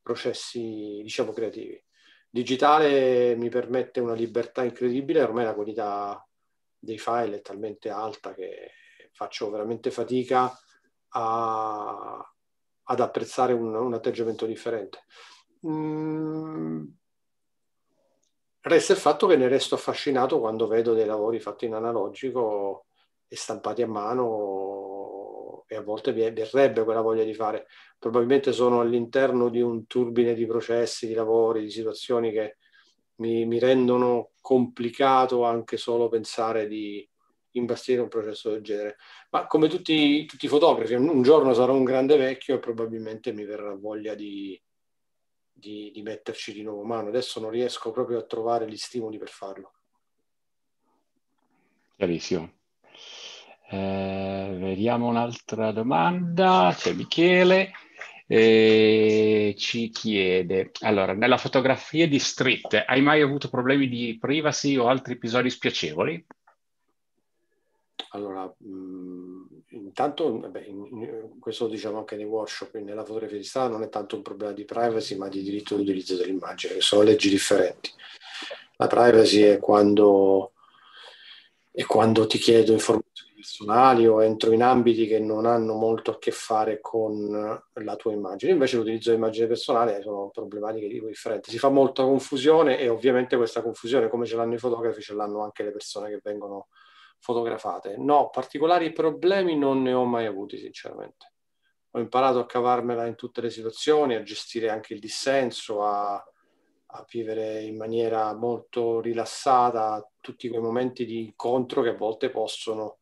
processi, diciamo, creativi. Digitale mi permette una libertà incredibile, ormai la qualità dei file è talmente alta che faccio veramente fatica a, ad apprezzare un, un atteggiamento differente. Mm, resta il fatto che ne resto affascinato quando vedo dei lavori fatti in analogico e stampati a mano e a volte verrebbe quella voglia di fare. Probabilmente sono all'interno di un turbine di processi, di lavori, di situazioni che mi, mi rendono complicato anche solo pensare di, imbastire un processo del genere. Ma come tutti, tutti i fotografi, un giorno sarò un grande vecchio e probabilmente mi verrà voglia di, di, di metterci di nuovo mano. Adesso non riesco proprio a trovare gli stimoli per farlo. Chiarissimo. Eh, vediamo un'altra domanda. C'è Michele. Eh, ci chiede, allora, nella fotografia di street hai mai avuto problemi di privacy o altri episodi spiacevoli? Allora, mh, intanto, beh, in, in, questo lo diciamo anche nei workshop, nella fotografia di strada non è tanto un problema di privacy, ma di diritto di utilizzo dell'immagine, che sono leggi differenti. La privacy è quando, è quando ti chiedo informazioni personali o entro in ambiti che non hanno molto a che fare con la tua immagine. Invece l'utilizzo dell'immagine personale sono problematiche di differenti. Si fa molta confusione e ovviamente questa confusione, come ce l'hanno i fotografi, ce l'hanno anche le persone che vengono fotografate. No, particolari problemi non ne ho mai avuti, sinceramente. Ho imparato a cavarmela in tutte le situazioni, a gestire anche il dissenso, a, a vivere in maniera molto rilassata tutti quei momenti di incontro che a volte possono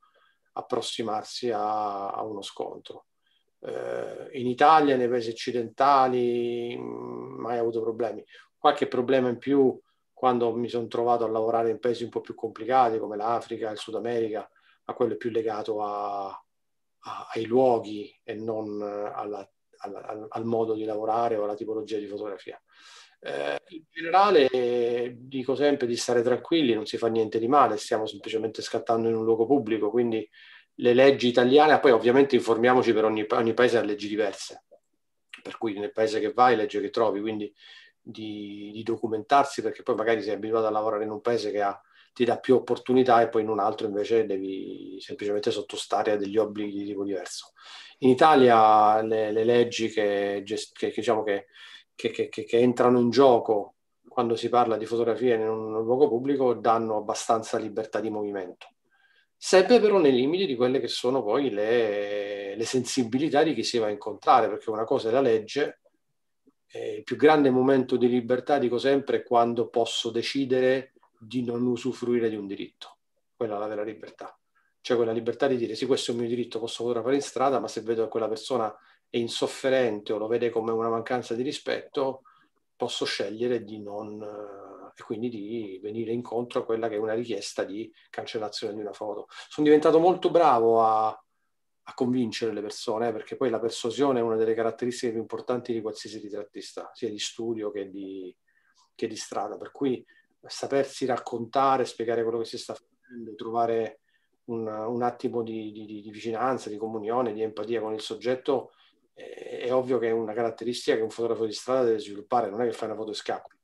approssimarsi a, a uno scontro. Eh, in Italia, nei paesi occidentali, mm, mai avuto problemi. Qualche problema in più quando mi sono trovato a lavorare in paesi un po' più complicati come l'Africa, il Sud America, ma quello è più legato a, a, ai luoghi e non eh, alla, alla, al, modo di lavorare o alla tipologia di fotografia. Eh, in generale dico sempre di stare tranquilli, non si fa niente di male, stiamo semplicemente scattando in un luogo pubblico, quindi le leggi italiane, poi ovviamente informiamoci per ogni, ogni paese ha leggi diverse, per cui nel paese che vai legge che trovi, quindi di, di, documentarsi perché poi magari sei abituato a lavorare in un paese che ha, ti dà più opportunità e poi in un altro invece devi semplicemente sottostare a degli obblighi di tipo diverso. In Italia le, le leggi che, che, diciamo che, che, entrano in gioco quando si parla di fotografia in un luogo pubblico danno abbastanza libertà di movimento, sempre però nei limiti di quelle che sono poi le, le sensibilità di chi si va a incontrare, perché una cosa è la legge eh, il più grande momento di libertà, dico sempre, è quando posso decidere di non usufruire di un diritto. Quella è la vera libertà. Cioè quella libertà di dire sì, questo è il mio diritto, posso fotografare in strada, ma se vedo che quella persona è insofferente o lo vede come una mancanza di rispetto, posso scegliere di non... Eh, e quindi di venire incontro a quella che è una richiesta di cancellazione di una foto. Sono diventato molto bravo a, a convincere le persone, eh, perché poi la persuasione è una delle caratteristiche più importanti di qualsiasi ritrattista, sia di studio che di, che di strada. Per cui sapersi raccontare, spiegare quello che si sta facendo, trovare un, un attimo di, di, di, vicinanza, di comunione, di empatia con il soggetto, è, è, ovvio che è una caratteristica che un fotografo di strada deve sviluppare, non è che fai una foto e scappi.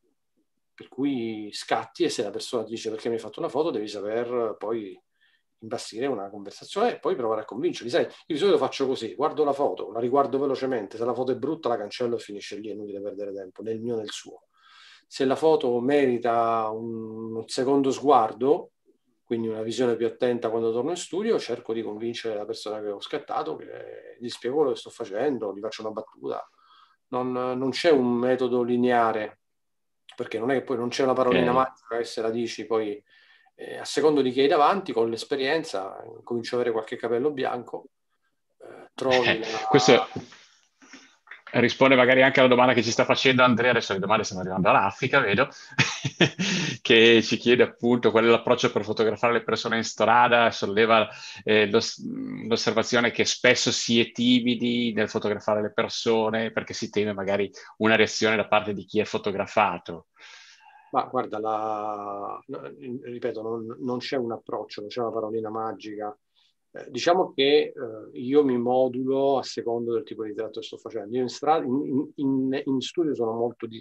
Per cui scatti e se la persona ti dice perché mi hai fatto una foto, devi saper poi imbastire una conversazione e poi provare a convincerli. Sai, io di solito faccio così, guardo la foto, la riguardo velocemente, se la foto è brutta la cancello e finisce lì, è inutile perdere tempo, nel mio e nel suo. Se la foto merita un, un secondo sguardo, quindi una visione più attenta quando torno in studio, cerco di convincere la persona che ho scattato, che gli spiego quello che sto facendo, gli faccio una battuta. Non, non c'è un metodo lineare, perché non è che poi non c'è una parolina okay. magica che se la dici poi e eh, a secondo di chi hai davanti, con l'esperienza, cominci ad avere qualche capello bianco, eh, trovi... La... Eh, questo risponde magari anche alla domanda che ci sta facendo Andrea, adesso le domande stanno arrivando all'Africa, vedo, che ci chiede appunto qual è l'approccio per fotografare le persone in strada, solleva eh, l'os- l'osservazione che spesso si è timidi nel fotografare le persone perché si teme magari una reazione da parte di chi è fotografato. Ma guarda, la... ripeto, non, non, c'è un approccio, non c'è una parolina magica. Eh, diciamo che eh, io mi modulo a secondo del tipo di tratto che sto facendo. Io in, stra... in, in, in studio sono molto di...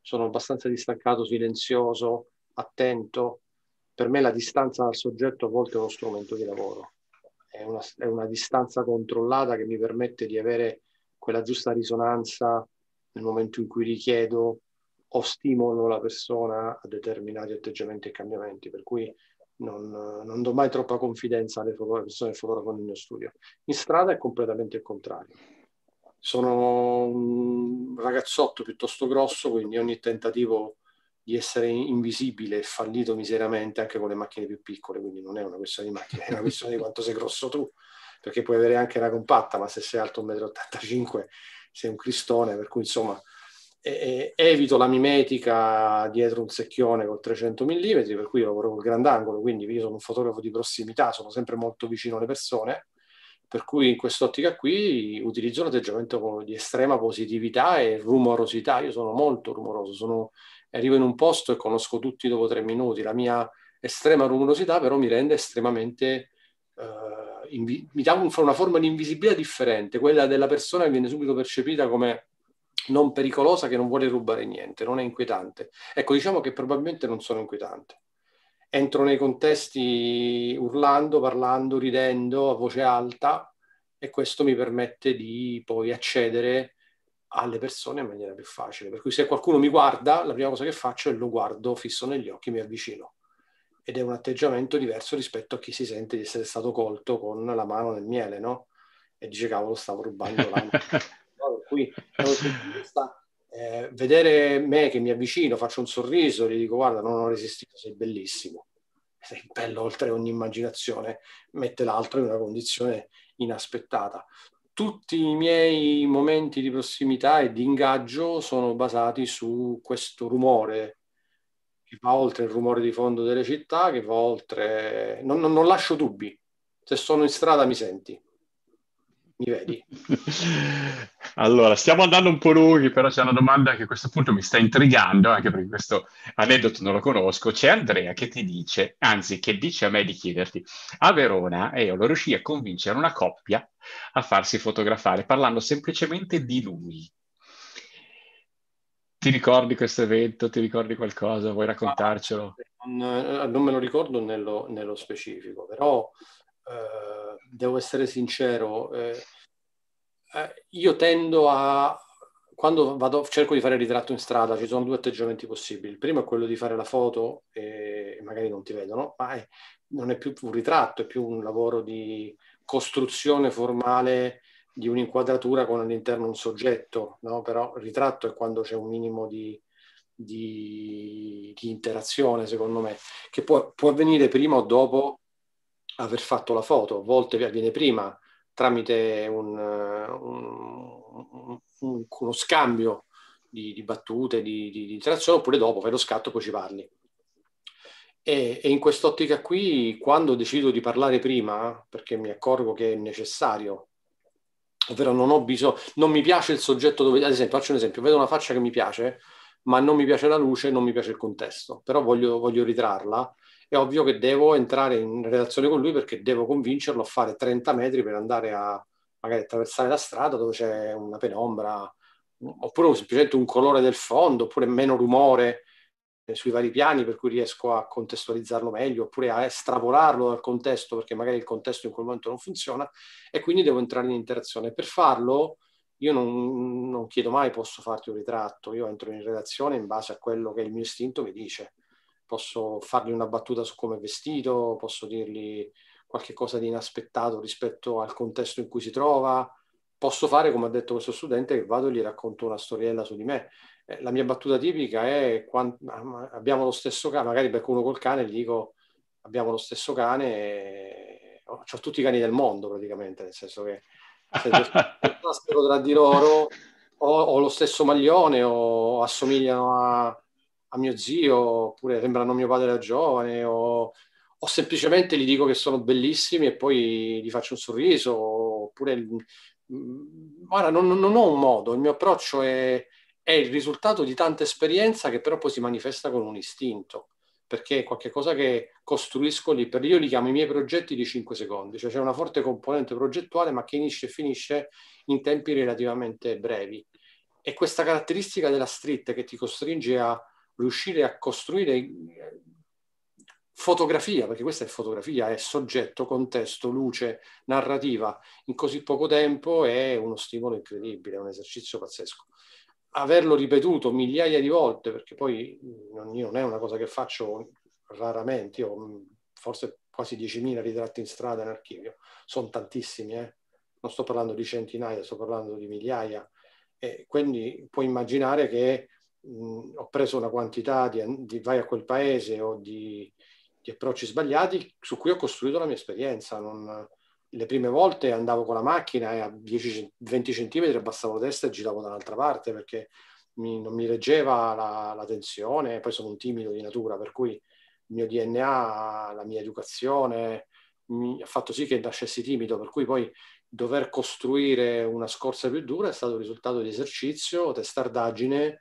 sono abbastanza distaccato, silenzioso, attento. Per me la distanza dal soggetto a volte è uno strumento di lavoro. È una, è una distanza controllata che mi permette di avere quella giusta risonanza nel momento in cui richiedo o stimolo la persona a determinati atteggiamenti e cambiamenti, per cui non, non do mai troppa confidenza alle persone che lavorano con il mio studio. In strada è completamente il contrario. Sono un ragazzotto piuttosto grosso, quindi ogni tentativo di essere invisibile è fallito miseramente anche con le macchine più piccole, quindi non è una questione di macchine, è una questione di quanto sei grosso tu, perché puoi avere anche una compatta, ma se sei alto 1,85 m sei un cristone, per cui insomma eh, evito la mimetica dietro un secchione col 300 mm, per cui lavoro col grandangolo, quindi io sono un fotografo di prossimità, sono sempre molto vicino alle persone, per cui in quest'ottica qui utilizzo un atteggiamento di estrema positività e rumorosità, io sono molto rumoroso, sono, arrivo in un posto e conosco tutti dopo tre minuti, la mia estrema rumorosità però mi rende estremamente... Eh, invi- mi dà un, una forma di invisibilità differente, quella della persona che viene subito percepita come non pericolosa che non vuole rubare niente, non è inquietante. Ecco, diciamo che probabilmente non sono inquietante. Entro nei contesti urlando, parlando, ridendo a voce alta e questo mi permette di poi accedere alle persone in maniera più facile. Per cui se qualcuno mi guarda, la prima cosa che faccio è lo guardo fisso negli occhi, mi avvicino. Ed è un atteggiamento diverso rispetto a chi si sente di essere stato colto con la mano nel miele, no? E dice, cavolo, stavo rubando la mano. per eh, vedere me che mi avvicino, faccio un sorriso, gli dico guarda non ho resistito, sei bellissimo, sei bello oltre ogni immaginazione, mette l'altro in una condizione inaspettata. Tutti i miei momenti di prossimità e di ingaggio sono basati su questo rumore che va oltre il rumore di fondo delle città, che va oltre... non, non, non lascio dubbi, se sono in strada mi senti mi vedi. allora, stiamo andando un po' lunghi, però c'è una domanda che a questo punto mi sta intrigando, anche perché questo aneddoto non lo conosco. C'è Andrea che ti dice, anzi, che dice a me di chiederti, a Verona e io lo riuscì a convincere una coppia a farsi fotografare parlando semplicemente di lui. Ti ricordi questo evento? Ti ricordi qualcosa? Vuoi raccontarcelo? Non, eh, non me lo ricordo nello, nello specifico, però eh, devo essere sincero, eh, eh, io tendo a, quando vado, cerco di fare il ritratto in strada, ci sono due atteggiamenti possibili. Il primo è quello di fare la foto e magari non ti vedono, ma è, non è più un ritratto, è più un lavoro di costruzione formale di un'inquadratura con all'interno un soggetto, no? però il ritratto è quando c'è un minimo di, di, di interazione, secondo me, che può, può avvenire prima o dopo aver fatto la foto, a volte avviene prima tramite un, eh, un, un, uno scambio di, di battute, di, di, di, interazione, oppure dopo fai lo scatto e poi ci parli. E, e in quest'ottica qui, quando decido di parlare prima, perché mi accorgo che è necessario, ovvero non ho bisogno, non mi piace il soggetto dove, ad esempio, faccio un esempio, vedo una faccia che mi piace, ma non mi piace la luce, non mi piace il contesto, però voglio, voglio ritrarla, è ovvio che devo entrare in relazione con lui perché devo convincerlo a fare 30 metri per andare a magari attraversare la strada dove c'è una penombra, oppure semplicemente un colore del fondo, oppure meno rumore eh, sui vari piani per cui riesco a contestualizzarlo meglio oppure a estrapolarlo dal contesto perché magari il contesto in quel momento non funziona e quindi devo entrare in interazione. Per farlo io non, non chiedo mai posso farti un ritratto, io entro in relazione in base a quello che il mio istinto mi dice posso fargli una battuta su come è vestito, posso dirgli qualche cosa di inaspettato rispetto al contesto in cui si trova, posso fare come ha detto questo studente che vado e gli racconto una storiella su di me. Eh, la mia battuta tipica è quando, abbiamo lo stesso cane, magari becco uno col cane e gli dico abbiamo lo stesso cane, e... Oh, ho tutti i cani del mondo praticamente, nel senso che se passano tra di loro o, ho, lo stesso maglione o assomigliano a, a mio zio, oppure sembrano mio padre da giovane, o, o semplicemente gli dico che sono bellissimi e poi gli faccio un sorriso, oppure... Guarda, mm, mm, non, non ho un modo, il mio approccio è, è il risultato di tanta esperienza che però poi si manifesta con un istinto, perché è qualcosa che costruisco lì, per io li chiamo i miei progetti di 5 secondi, cioè c'è una forte componente progettuale ma che inizia e finisce in tempi relativamente brevi. E questa caratteristica della street che ti costringe a riuscire a costruire eh, fotografia, perché questa è fotografia, è soggetto, contesto, luce, narrativa, in così poco tempo è uno stimolo incredibile, è un esercizio pazzesco. Averlo ripetuto migliaia di volte, perché poi non è una cosa che faccio raramente, io ho forse quasi 10.000 ritratti in strada in archivio, sono tantissimi, eh? non sto parlando di centinaia, sto parlando di migliaia, e quindi puoi immaginare che mh, mm, ho preso una quantità di, di, vai a quel paese o di, di, approcci sbagliati su cui ho costruito la mia esperienza. Non, le prime volte andavo con la macchina e a 10, 20 centimetri abbassavo la testa e giravo dall'altra parte perché mi, non mi reggeva la, la, tensione, poi sono un timido di natura, per cui il mio DNA, la mia educazione mi ha fatto sì che nascessi timido, per cui poi dover costruire una scorsa più dura è stato il risultato di esercizio, testardaggine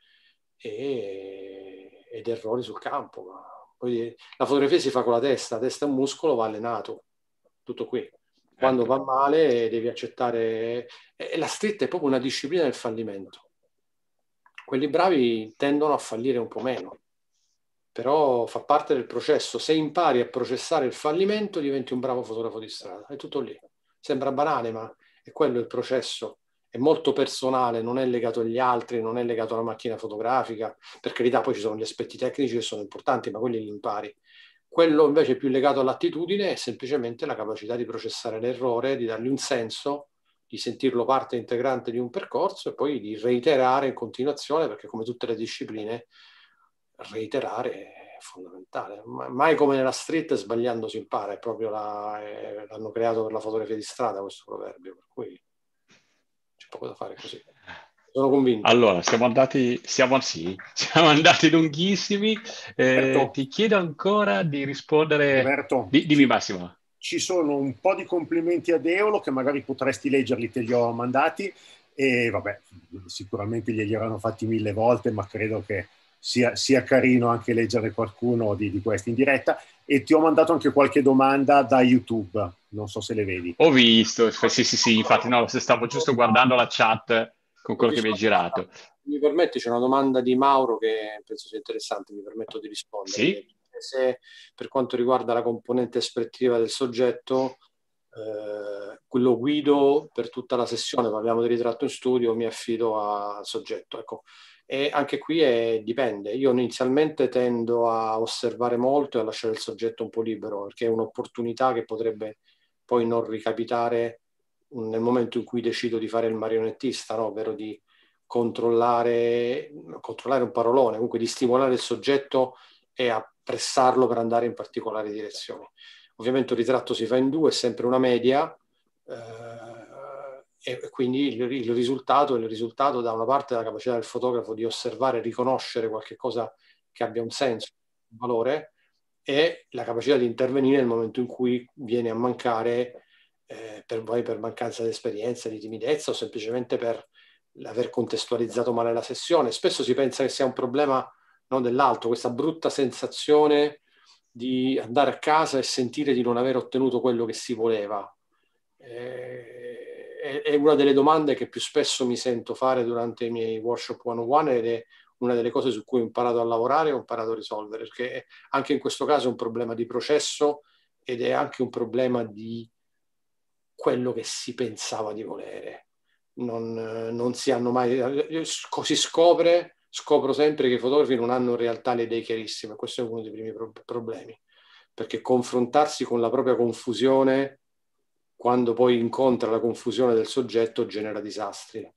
e, ed errori sul campo. Poi, la fotografia si fa con la testa, la testa è un muscolo, va allenato, tutto qui. Quando ecco. va male devi accettare... E la stretta è proprio una disciplina del fallimento. Quelli bravi tendono a fallire un po' meno, però fa parte del processo. Se impari a processare il fallimento diventi un bravo fotografo di strada, è tutto lì. Sembra banale, ma è quello il processo è molto personale, non è legato agli altri, non è legato alla macchina fotografica, per carità poi ci sono gli aspetti tecnici che sono importanti, ma quelli li impari. Quello invece più legato all'attitudine è semplicemente la capacità di processare l'errore, di dargli un senso, di sentirlo parte integrante di un percorso e poi di reiterare in continuazione, perché come tutte le discipline, reiterare è fondamentale. Mai come nella street sbagliando si impara, è proprio la, è, l'hanno creato per la fotografia di strada questo proverbio, per cui poco da fare così. Sono convinto. Allora, siamo andati, siamo, sì, siamo andati lunghissimi. Eh, ti chiedo ancora di rispondere. Roberto, di, dimmi Massimo. Ci sono un po' di complimenti ad Eolo che magari potresti leggerli, te li ho mandati e vabbè, sicuramente glieli avranno fatti mille volte, ma credo che sia, sia carino anche leggere qualcuno di, di questi in diretta. E ti ho mandato anche qualche domanda da YouTube non so se le vedi. Ho visto, sì, sì, sì, infatti, no, se stavo giusto guardando la chat con quello che mi hai girato. Mi permetti, c'è una domanda di Mauro che penso sia interessante, mi permetto di rispondere. Sì? Se per quanto riguarda la componente espressiva del soggetto, eh, quello guido per tutta la sessione, parliamo di ritratto in studio, mi affido al soggetto. Ecco. E anche qui è, dipende. Io inizialmente tendo a osservare molto e a lasciare il soggetto un po' libero, perché è un'opportunità che potrebbe poi non ricapitare nel momento in cui decido di fare il marionettista, no? ovvero di controllare, controllare un parolone, comunque di stimolare il soggetto e appressarlo per andare in particolari direzioni. Ovviamente il ritratto si fa in due, è sempre una media, eh, e quindi il, il, risultato, il risultato da una parte è la capacità del fotografo di osservare, riconoscere qualche cosa che abbia un senso, un valore, e la capacità di intervenire nel momento in cui viene a mancare, eh, per voi per mancanza di esperienza, di timidezza o semplicemente per l'aver contestualizzato male la sessione. Spesso si pensa che sia un problema no, dell'altro, questa brutta sensazione di andare a casa e sentire di non aver ottenuto quello che si voleva. Eh, è, è una delle domande che più spesso mi sento fare durante i miei workshop one-on-one ed è una delle cose su cui ho imparato a lavorare e ho imparato a risolvere, perché anche in questo caso è un problema di processo ed è anche un problema di quello che si pensava di volere. Non, non si hanno mai, si scopre, scopro sempre che i fotografi non hanno in realtà le idee chiarissime, questo è uno dei primi pro- problemi, perché confrontarsi con la propria confusione, quando poi incontra la confusione del soggetto, genera disastri.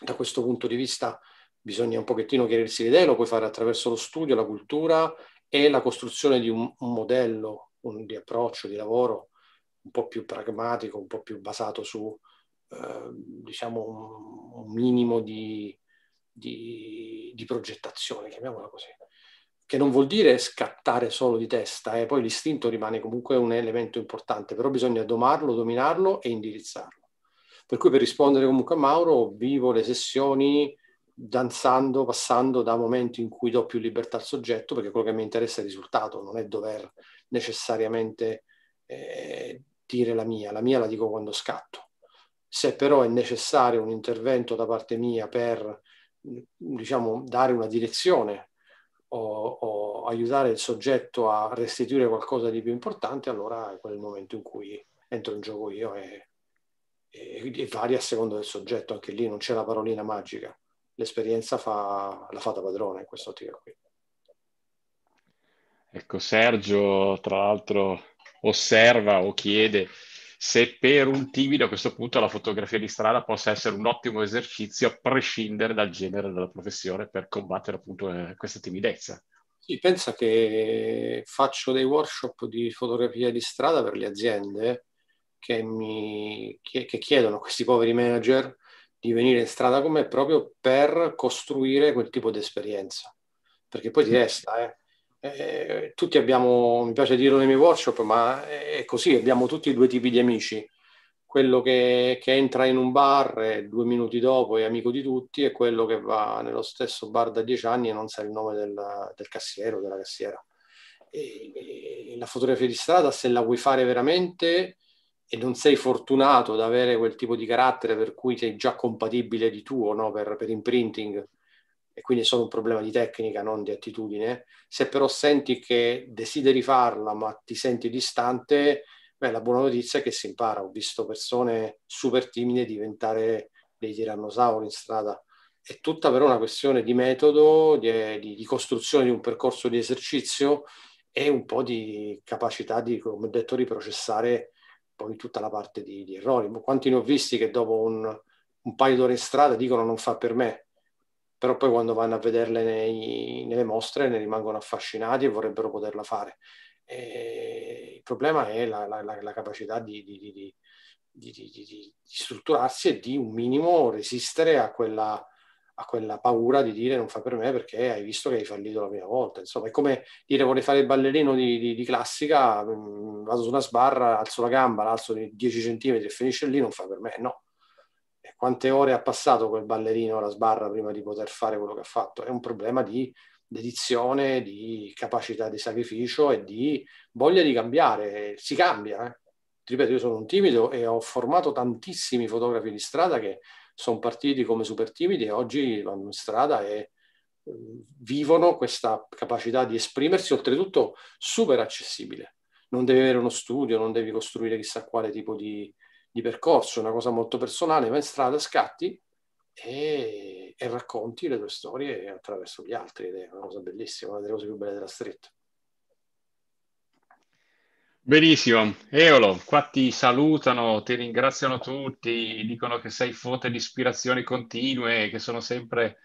Da questo punto di vista, bisogna un pochettino chiarirsi le idee, lo puoi fare attraverso lo studio, la cultura e la costruzione di un, un modello, un, di approccio, di lavoro un po' più pragmatico, un po' più basato su, eh, diciamo, un, un minimo di, di, di, progettazione, chiamiamola così. Che non vuol dire scattare solo di testa, eh? poi l'istinto rimane comunque un elemento importante, però bisogna domarlo, dominarlo e indirizzarlo. Per cui per rispondere comunque a Mauro, vivo le sessioni danzando, passando da momenti in cui do più libertà al soggetto, perché quello che mi interessa è il risultato, non è dover necessariamente eh, dire la mia, la mia la dico quando scatto. Se però è necessario un intervento da parte mia per diciamo, dare una direzione o, o aiutare il soggetto a restituire qualcosa di più importante, allora è quel momento in cui entro in gioco io e, e, e varia a seconda del soggetto, anche lì non c'è la parolina magica l'esperienza fa, la fa da padrona in quest'ottica qui. Ecco, Sergio, tra l'altro, osserva o chiede se per un timido a questo punto la fotografia di strada possa essere un ottimo esercizio a prescindere dal genere della professione per combattere appunto eh, questa timidezza. Sì, pensa che faccio dei workshop di fotografia di strada per le aziende che, mi, che, che chiedono a questi poveri manager di venire in strada con me proprio per costruire quel tipo di esperienza, perché poi ti mm. resta. Eh. Eh, tutti abbiamo, mi piace dirlo nei miei workshop, ma è così, abbiamo tutti due tipi di amici. Quello che, che entra in un bar e due minuti dopo è amico di tutti e quello che va nello stesso bar da dieci anni e non sa il nome del, del cassiere o della cassiera. E, e la fotografia di strada, se la vuoi fare veramente, e non sei fortunato ad avere quel tipo di carattere per cui sei già compatibile di tuo no? per, per imprinting e quindi è solo un problema di tecnica, non di attitudine. Se però senti che desideri farla ma ti senti distante, beh, la buona notizia è che si impara. Ho visto persone super timide diventare dei tirannosauri in strada. È tutta però una questione di metodo, di, di, di costruzione di un percorso di esercizio e un po' di capacità di, come ho detto, riprocessare poi tutta la parte di, di errori. Quanti ne ho visti che dopo un, un paio d'ore in strada dicono non fa per me, però poi quando vanno a vederle nei, nelle mostre ne rimangono affascinati e vorrebbero poterla fare. E il problema è la, la, la capacità di, di, di, strutturarsi e di un minimo resistere a quella a quella paura di dire non fa per me perché hai visto che hai fallito la prima volta. Insomma, è come dire vorrei fare il ballerino di, di, di classica, mm, vado su una sbarra, alzo la gamba, l'alzo di 10 cm e finisce lì, non fa per me. No. E quante ore ha passato quel ballerino alla sbarra prima di poter fare quello che ha fatto? È un problema di dedizione, di capacità di sacrificio e di voglia di cambiare. Si cambia. Eh. Ripeto, io sono un timido e ho formato tantissimi fotografi di strada che sono partiti come super timidi e oggi vanno in strada e ehm, vivono questa capacità di esprimersi, oltretutto super accessibile. Non devi avere uno studio, non devi costruire chissà quale tipo di, di percorso, è una cosa molto personale, vai in strada, scatti e, e, racconti le tue storie attraverso gli altri ed è una cosa bellissima, una delle cose più belle della street. Benissimo, Eolo, qua ti salutano, ti ringraziano tutti, dicono che sei fonte di ispirazioni continue, che sono sempre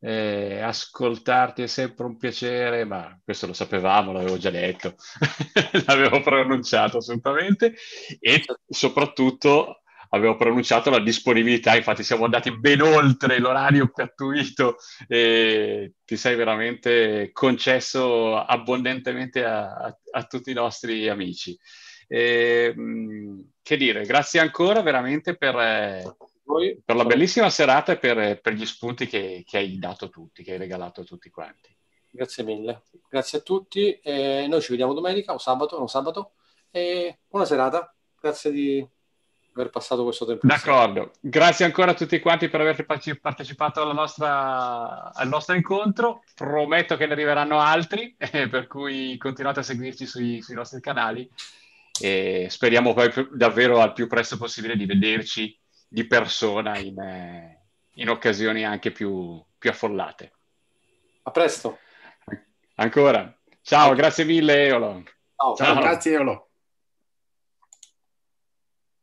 eh, ascoltarti è sempre un piacere, ma questo lo sapevamo, l'avevo già detto, l'avevo pronunciato assolutamente e soprattutto avevo pronunciato la disponibilità, infatti siamo andati ben oltre l'orario piattuito e ti sei veramente concesso abbondantemente a, a, a tutti i nostri amici. E, che dire, grazie ancora veramente per, eh, per la bellissima serata e per, eh, per gli spunti che, che, hai dato a tutti, che hai regalato a tutti quanti. Grazie mille, grazie a tutti. Eh, noi ci vediamo domenica o sabato, non sabato. Eh, buona serata, grazie di, aver passato questo tempo. D'accordo, grazie ancora a tutti quanti per aver partecipato nostra, al nostro incontro, prometto che ne arriveranno altri, eh, per cui continuate a seguirci sui, sui nostri canali e speriamo poi davvero al più presto possibile di vederci di persona in, eh, in occasioni anche più, più, affollate. A presto. Ancora. Ciao, grazie mille Eolo. Ciao, Ciao. grazie Eolo.